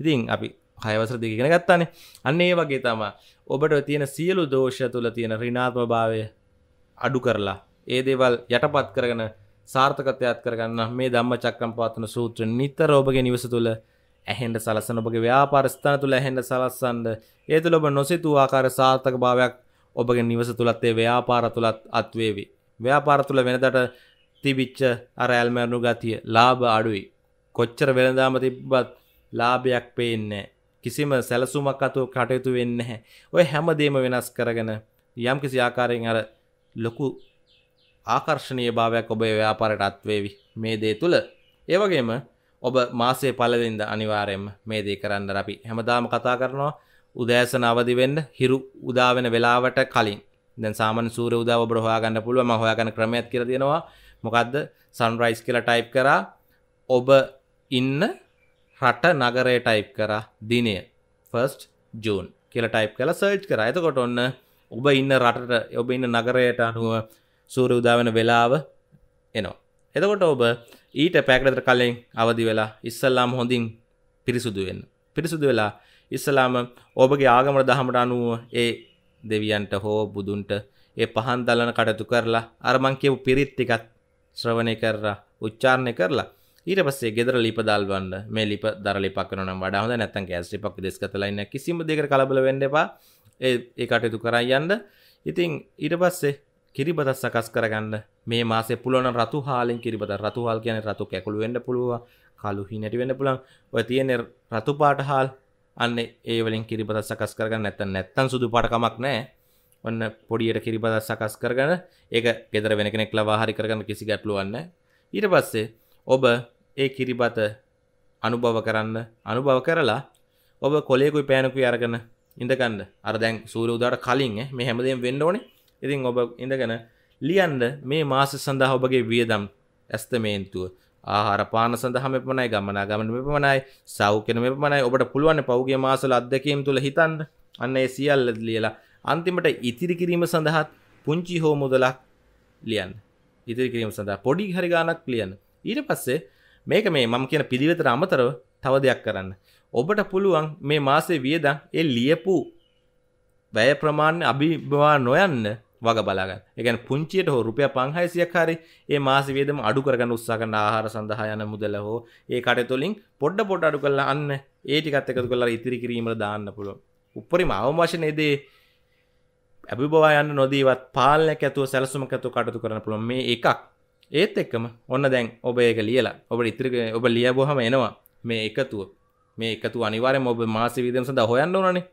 ඉතින් අපි හයවසර දෙකගෙන ගත්තානේ අන්න ඒ වගේ තමා ඔබට තියෙන සියලු දෝෂ තුළ තියෙන රිනාත්ම භාවය අඩු කරලා ඒ දේවල් යටපත් කරගෙන සාර්ථකතයක් කරගන්න මේ ධම්ම චක්‍රම් පාතන සූත්‍ර නිතර ඔබගේ නිවස තුළ ඇහෙන්ට සලසන ඔබගේ ව්‍යාපාරස්ථාන තුළ ඇහෙන්ට සලස්සන්ඩ ඒ තුළ ඔබ නොසිතු ආකාර සාර්ථක භාවයක් ඔබගේ නිවස තුළත්තේ ව්‍යාපාර තුළත් අත්වේවි. ව්‍යාපාර තුළ වෙනදට තිබිච්ච අර ඇල්මැරණු ගතිය ලාභ අඩුයි. කොච්චර වෙළඳාම තිබ්බත් ලාභයක් පේන්නේ කිසිම සැලසුමක් අතුව කටයුතු වෙන්න හැ ඔය හැමදේම වෙනස් කරගෙන යම් කිසි ආකාරයෙන් අර ලොකු ආකර්ශණය භාවයක් ඔබේ ව්‍යාපාරයට අත්වේවි මේ දේ තුළ ඒවගේම ඔබ මාසේ පලවෙන්ද අනිවාරයෙන් මේ දේ කරන්න අපි හැමදාම කතා කරනවා උදෑසන අවදිවෙන්න හිරු උදාවෙන වෙලාවට කලින් දැ සාමන සූර උදාව බ්‍රහයාගන්න පුළුව මහොයාගන ක්‍රමයක් කර දෙෙනවා මොකක්ද සන්රයිස් කියලා ටයිප් කරා ඔබ ඉන්න රට නගරය ටයිප් කරා දිනය ෆස්ට් ජූන් කියල ටයිප් කලා සර්ච් කර ඇතකොට ඔන්න ඔබ ඉන්න රටට ඔබ ඉන්න නගරයට අනුව සූර උදාවන වෙලාව එනවා. එතකොට ඔබ ඊට පැකටතර කලෙන් අවදි වෙලා ඉස්සල්ලාම් හොඳින් පිරිසුදුවෙන්. පිරිසුදු වෙලා ඉස්සලාම ඔබගේ ආගමට දහමට අනුව ඒ දෙවියන්ට හෝ බුදුන්ට ඒ පහන් දලන කටතු කරලා අරමං කියපු පිරිත්තිකත් ශ්‍රවණය කරලා උච්චාරණය කරලා ඊට පස්සේ ගෙදර ලිප දල්වන්න මේ ලිප දර ලිපක් කරනවා නම් වඩා හොඳ නැත්නම් ගෑස් ලිපක් දෙස්කතලා ඉන්න කිසිම දෙයකට කලබල වෙන්න එපා ඒ ඒ කටයුතු කරන් යන්න ඉතින් ඊට පස්සේ කිරිබදත් සකස් කරගන්න මේ මාස පුලන රතු හාලෙන් කිරිබද රතුහල් කියන රතු කැකුළු වෙන්න පුළුව කලු හිනැටි වෙන්න පුළන් ඔය තියෙන රතු පාට හාල් අන්න ඒවලින් කිරිබදත් සකස් කරගන්න නැත නැත්තන් සුදු පටකමක් නෑ ඔන්න පොඩියට කිරිබදත් සකස් කරගන ඒක ගෙදර වෙන කෙනෙක් ලවා හරි කරගන්න කිසි ගැටලුවන්න ඊට පස්සේ ඔබ ඒ කිරිබත අනුභව කරන්න අනුභව කරලා ඔබ කොලෙකුයි පෑනකුයි අරගන ඉඳගන්න අරදැන් සූර උදාට කලින් මෙ හැමදෙන් වෙන්න ඕනේ ඉතින් ඔබ ඉඳගෙන ලියන්ඩ මේ මාස සඳහා ඔබගේ වියදම් ඇස්තමේන්තුව ආහාර පාන සඳහම පමණයි ගමනා ගමන මෙපමණයි සෞඛ්‍යන මෙපමණයි ඔබට පුළුවන් පෞගේ මාසල අත්දැකීම් තුළ හිතන්ඩ අන්න ඒ සියල්ල ලියලා අන්තිමට ඉතිරි කිරීම සඳහත් පුංචි හෝ මුදලක් ලියන් ඉතිරි කිරීම සඳහා පොඩි හරිගානක් ලියන්න ඊට පස්සේ මේක මේ මම කියන පිළිවෙතර අමතරව තව දෙයක් කරන්න ඔබට පුළුවන් මේ මාසේ වියදම් ඒ ලියපු වැය ප්‍රමාණ්‍ය අභිභවා නොයන්න වග බලාගන්න එකන පුංචියට හෝ රුපය පංහයිසියක් හරි ඒ මාස වේදම අඩු කරගන්න උත්සාකන්න ආහාර සඳහා යන මුදල හෝ ඒ කටතුලින් පොඩ්ඩ පොඩ් අඩු කරලා අන්න ඒටිකත් එකතු කරලා ඉතිරි කිරීමට දාන්න පුළුව උපරිම අවමශනයේදේ ඇබිබවා යන්න නොදීවත් පාලනයක් ඇතුව සැලසුමක් ඇතු කටතු කරන පුළොන් මේ එකක් ඒත් එක්කම ඔන්න දැන් ඔබ ඒක ලියලා ඔබ ඉතිරි ඔබ ලියබොහම එනවා මේ එකතුව මේ එකතු අනිවාරය ඔබ මාස විදම සඳ හොයන්න ඕනේ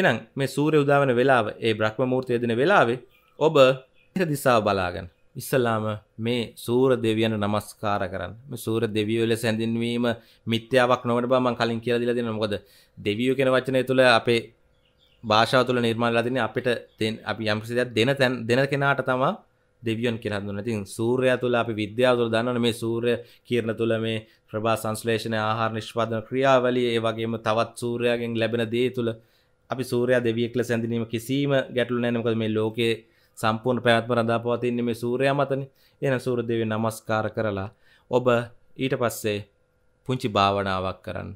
එනම් මේ සූරය උදාවන වෙලාව ඒ බ්‍රහ්ම මූර්තයදන වෙලාවේ ඔබ දිසා බලාගන්න ඉස්සල්ලාම මේ සූර දෙවියන නමස්කාර කරන්න සූර දෙවියවල සැඳින්වීම මිත්‍යාවක් නොවට බමන් කලින් කියල දිල දෙන මොකද දෙවියෝ කෙන වචනය තුළ අපේ භාෂාව තුළ නිර්මාණ ලදින අපිට තෙන් අපි යම්සිදයක් දෙන තැන් දෙන කෙනාට තමා දෙවියන් කෙනදුන්න තින් සූරය තුළ අපි විද්‍යාව තුළ දන්නන මේ සූරය කියරණ තුළ මේ ප්‍රභා සංස්ලේෂණ ආහාර නිෂ්පාදන ක්‍රියාවලිය ඒ වගේම තවත් සූරයාගෙන් ලැබෙන දේ තුළ අපි සූරයා දෙවියෙක්ල සැඳනීම කිසිීම ගැටලු නෑනකද මේ ලෝකයේ සම්පූර්ණ පැවැත්ම රඳා පවතින්නේ මේ සූර්යයා මතනේ. එහෙනම් සූර්ය දේවී නමස්කාර කරලා ඔබ ඊට පස්සේ පුංචි භාවනාවක් කරන්න.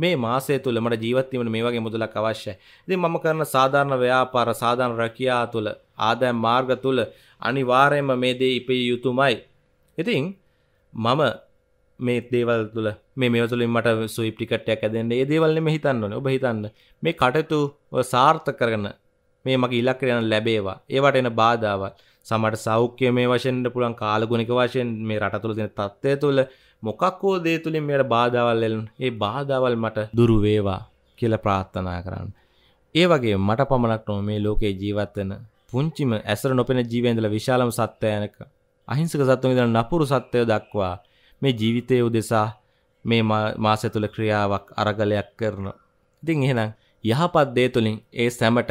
මේ මාසය තුළ මට ජීවත් වීමට මේ වගේ මුදලක් අවශ්‍යයි. ඉතින් මම කරන සාධාරණ ව්‍යාපාර, සාධාරණ රැකියා තුළ, ආදායම් මාර්ග තුළ අනිවාර්යයෙන්ම මේ දේ ඉපිය යුතුමයි. ඉතින් මම මේ දේවල් තුළ මේ මේව තුළින් මට සුයිප් ටිකට් එකක් ඇදෙන්න. ඒ දේවල් නෙමෙයි හිතන්න ඕනේ. ඔබ හිතන්න මේ කටයුතු සාර්ථක කරගෙන මේ මගේ ඉලක්කයට යන ලැබේවා. ඒවට එන බාධාවල් සමහරට සෞඛ්‍යමය වශයෙන් ඉන්න පුළුවන් කාලගුණික වශයෙන් මේ රට තුළ තියෙන තත්ත්වය තුළ මොකක් හෝ දේ තුලින් මෙයට බාධාවල් එළන. ඒ බාධාවල් මට දුරු වේවා කියලා ප්‍රාර්ථනා කරන්න. ඒ වගේ මට පමණක් නොව මේ ලෝකේ ජීවත් වෙන පුංචිම ඇසර නොපෙන ජීවෙන්දල විශාලම සත්වයනක අහිංසක සත්ව ඉදන නපුරු සත්වය දක්වා මේ ජීවිතය උදෙසා මේ මාසය තුළ ක්‍රියාවක් අරගලයක් කරන. ඉතින් එහෙනම් යහපත් දේ තුළින් ඒ සැමට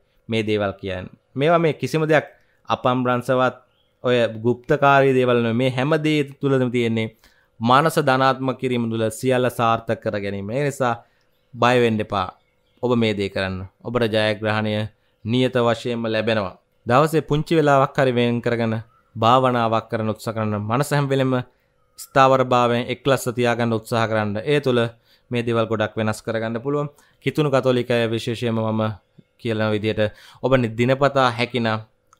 මේ දේවල් කියන්න මේවා මේ කිසිම දෙයක් අපම් බ්‍රන්සවත් ඔය ගුප්තකාරී දේවල්න මේ හැමදේ තුළදම තියෙන්නේ මානස ධනාත්ම කිරීම තුළ සියල්ල සාර්ථක කර ගැනීම නිසා බයවෙන්ඩ එපා ඔබ මේ දේ කරන්න ඔබට ජයග්‍රහණය නියත වශයෙන්ම ලැබෙනවා දවසේ පුංචි වෙලාවක් හරිවෙන් කරගන භාවනාවක් කරන උත්ස කරන්න මනසැම්වෙලෙම ස්ථාවර භාවයෙන් එක් ලස්ස තියාගන්න උත්සාහ කරන්න ඒ තුළ මේ දෙවල් ගොඩක් වෙනස් කරගන්න පුළුවන් කිතුුණු කතෝලිකය විශේෂයම මම කියලන විදියට ඔබ දිනපතා හැකිනම්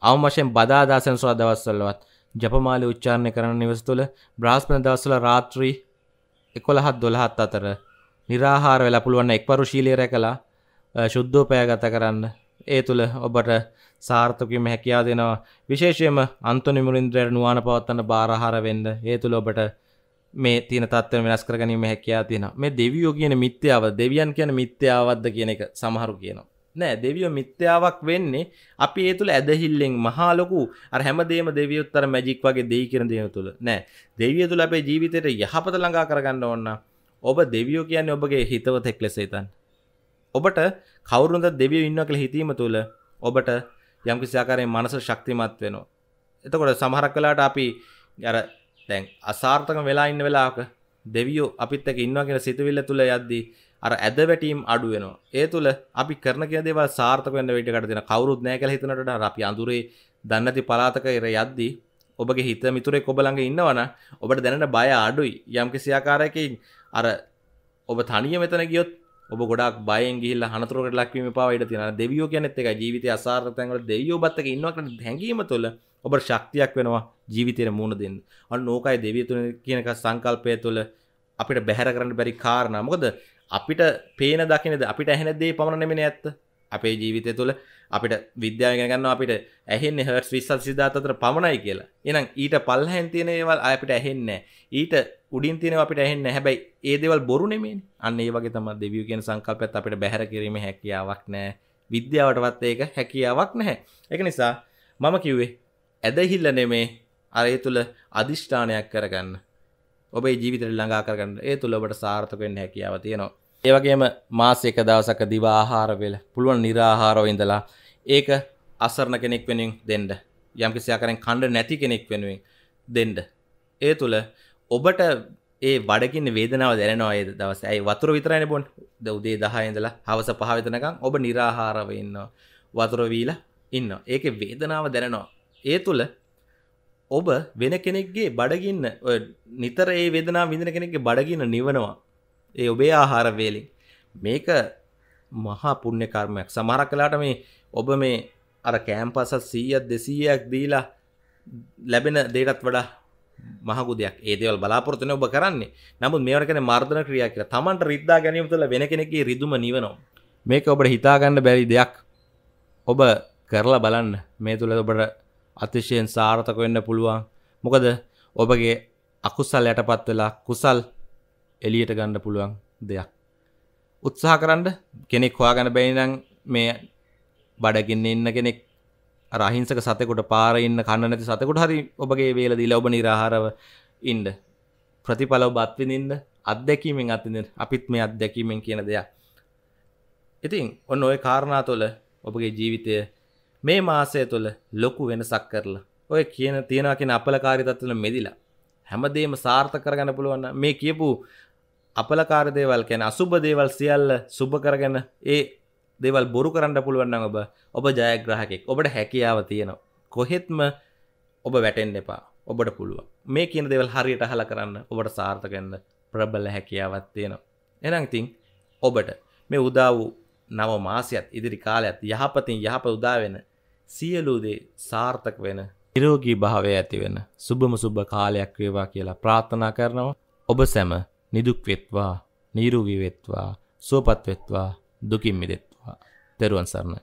අවමශයෙන් බදාදාසන සවා දවස්සල්ලවත් ජපමාලි උච්චාරණය කරන නිවස තුළ බ්‍රාස්පන දවස්සල රාත්‍රී එකොළහත් දොළහත් අතර නිරාහාර වෙලා පුළුවන්න එක් පරු ශීලීරය කලා ශුද්ධෝපය ගත කරන්න ඒ තුළ ඔබට සාර්ථකම හැකයා දෙනවා විශේෂයම අන්තුනි මුරින්ද්‍රයට නුවන පවත්තන්න බාරහාර වෙන්ඩ ඒ තුළ ඔබට මේ තින තත්ව වෙනස් කරගනීම හැකයා තියෙන මේ දෙවියෝ කියන මිත්‍යාව දෙවියන් කියන මිත්‍යාවද්ද කියන එක සමහරු කියනවා නෑ දෙවියෝ මිත්‍යාවක් වෙන්නේ අපි ඒ තුළ ඇදහිල්ලෙන් මහාලොකු අර හැමදේම දෙවියොත්තර මැජික් වගේ දෙයි කරන දේව තුළ නෑ දෙවිය තුළ අපේ ජීවිතයට යහපත ළඟා කරගන්න ඕන්න ඔබ දෙවියෝ කියන්නේ ඔබගේ හිතවතෙක් ලෙස හිතන්න ඔබට කවුරුන්ද දෙවියෝ ඉන්නවා කියලා හිතීම තුළ ඔබට යම්කිසි ආකාරයෙන් මනස ශක්තිමත් වෙනවා එතකොට සමහරක් වෙලාවට අපි අර දැන් අසාර්ථක වෙලා ඉන්න වෙලාවක දෙවියෝ අපිත් එක්ක ඉන්නවා කියන සිතුවිල්ල තුල යද්දී අර ඇද වැටීම් අඩුවෙනවා ඒ තුළ අපි කරන කියදව සාර්ථක වන්න විට කරදින කවරුත් නෑ කළ හිතනට අපි අඳුරේ දන්නති පලාතක එර යද්දි ඔබගේ හිත මිතුරේ කොබලඟ ඉන්නවන ඔබට දැනට බය අඩුයි යම් කිසියාකාරයකින් අර ඔබ තනිය මෙතන ගියොත් ඔබ ගොඩක් බයෙන් ගිල්ල හනතුරට ලක්වීම පවට තින දෙවියෝ කියනෙත් එක ජීවිත අසාර්තයන්ට දෙවියෝ බත්තක ඉන්නවට හැඟීම තුළ ඔබ ශක්තියක් වෙනවා ජීවිතයට මුණ දෙන්න අන්න නෝකයි දෙවියතුන කියනක සංකල්පය තුළ අපිට බැහැර කරන්න බැරි කාරණ මොකද අපිට පේන දකිනද අපිට ඇහෙනදේ පමණෙමෙන ඇත්ත අපේ ජීවිතය තුළ අපිට විද්‍යාවගෙනගන්න අපිට ඇහෙන් හට විස්සත් සිධාතතර පමණයි කියලා එනම් ඊට පල්හැන් තියෙනවල් අපිට ඇහෙන්න ඊට උඩින් තියන අපිට ඇහෙන්න හැබැයි ඒදවල් බොරුනෙමින් අන්න ඒ වගේ තම දෙවිය කියෙන සංකල්පත් අපිට බැහර කිරීම හැකියාවක් නෑ විද්‍යාවටවත් ඒක හැකියාවක් නැහැ එක නිසා මම කිව්වේ ඇදහිල්ල නෙමේ අරය තුළ අධිෂ්ඨානයක් කරගන්න ඔබේ ජීවිතර ළඟා කරගන්න ඒ තුළ ඔබට සාර්ථකෙන් හැකියාව තියෙනවා ඒ වගේම මාස එක දවසක දිව ආහාර වේල පුළුවන් निराහාරව ඉඳලා ඒක අසරණ කෙනෙක් වෙනුවෙන් දෙන්න. යම්කිසි ආකාරයෙන් කන්න නැති කෙනෙක් වෙනුවෙන් දෙන්න. ඒ තුල ඔබට ඒ බඩගින්න වේදනාව දැනෙනවා ඒ දවසේ. ඇයි වතුර විතරයිනේ බොන්න. උදේ 10 ඉඳලා හවස 5 වෙනකන් ඔබ निराහාරව ඉන්නවා. වතුර වීලා ඉන්නවා. ඒකේ වේදනාව දැනෙනවා. ඒ තුල ඔබ වෙන කෙනෙක්ගේ බඩගින්න නිතර ඒ වේදනාව විඳින කෙනෙක්ගේ බඩගින්න නිවනවා. ඒ ඔබේ ආහාර වේලෙන් මේක මහා පුණ්‍ය කර්මයක් සමහර කලාට මේ ඔබ මේ අර කෑම්පසත් සීයක් දෙසීයක් දීලා ලැබෙන දේටත් වඩා මහකු දෙයක් ඒදවල් බලාපොරතන ඔබ කරන්නේ නමුත් මේවට කන මර්ධන ක්‍රියා කියලා තමන්ට රිද්දා ගැනීම තුළ වෙන කෙනෙකි රිදුම නිවනවා මේක ඔබට හිතාගන්න බැරි දෙයක් ඔබ කරලා බලන්න මේ තුළ ඔබට අතිශයෙන් සාර්ථක වෙන්න පුළුවන් මොකද ඔබගේ අකුසල් යටපත් වෙලා කුසල් එලියට ගණ්ඩ පුළුවන් දෙයක් උත්සාහ කරන්න කෙනෙක් හොයාගන බැනිනං මේ බඩගන්න ඉන්න කෙනෙක් රහිංසක සතකොට පාර ඉන්න කන්න නැති සතකොට හරි ඔබගේ වේල දී ඔබ නිරහාරව ඉන්ඩ ප්‍රතිඵලව බත්විනින්ද අත්දැකීමෙන් අතින අපිත් මේ අත්දැකීමෙන් කියන දෙයක් ඉතින් ඔන්න ඔය කාරණා තුළ ඔබගේ ජීවිතය මේ මාසය තුළ ලොකු වෙනසක් කරලා ඔය කියන තියෙනවා කියෙන අපලකාරි තත්වල මෙදිලා හැමදේම සාර්ථ කරගන්න පුළුවන්න මේ කියපු අපලකාර දේවල් කැන අසුබ දේවල් සියල්ල සුබ කරගන්න ඒ දෙවල් බොරු කරන්න පුළුවන්න ඔබ ඔබ ජයග්‍රහකෙක් ඔබට හැකියාව තියෙනවා කොහෙත්ම ඔබ වැටෙන් එපා ඔබට පුළුව මේ කියන දෙවල් හරියට හල කරන්න ඔබට සාර්ථකන්න ප්‍රබල හැකියාවත් තියෙනවා එනං ඉතිං ඔබට මේ උදා වූ නව මාසියත් ඉදිරි කාලයක්ත් යහපතින් යහප උදාවෙන සියලූදේ සාර්ථක වෙන නිරෝගී භාවය ඇතිවෙන සුබම සුබ කාලයක් වේවා කියලා ප්‍රාථනා කරනවා ඔබ සැම නිදුක් වෙත්වා නීරෝගී වෙත්වා සුවපත් වෙත්වා දුකින් මිදෙත්වා තෙරුවන් සරණයි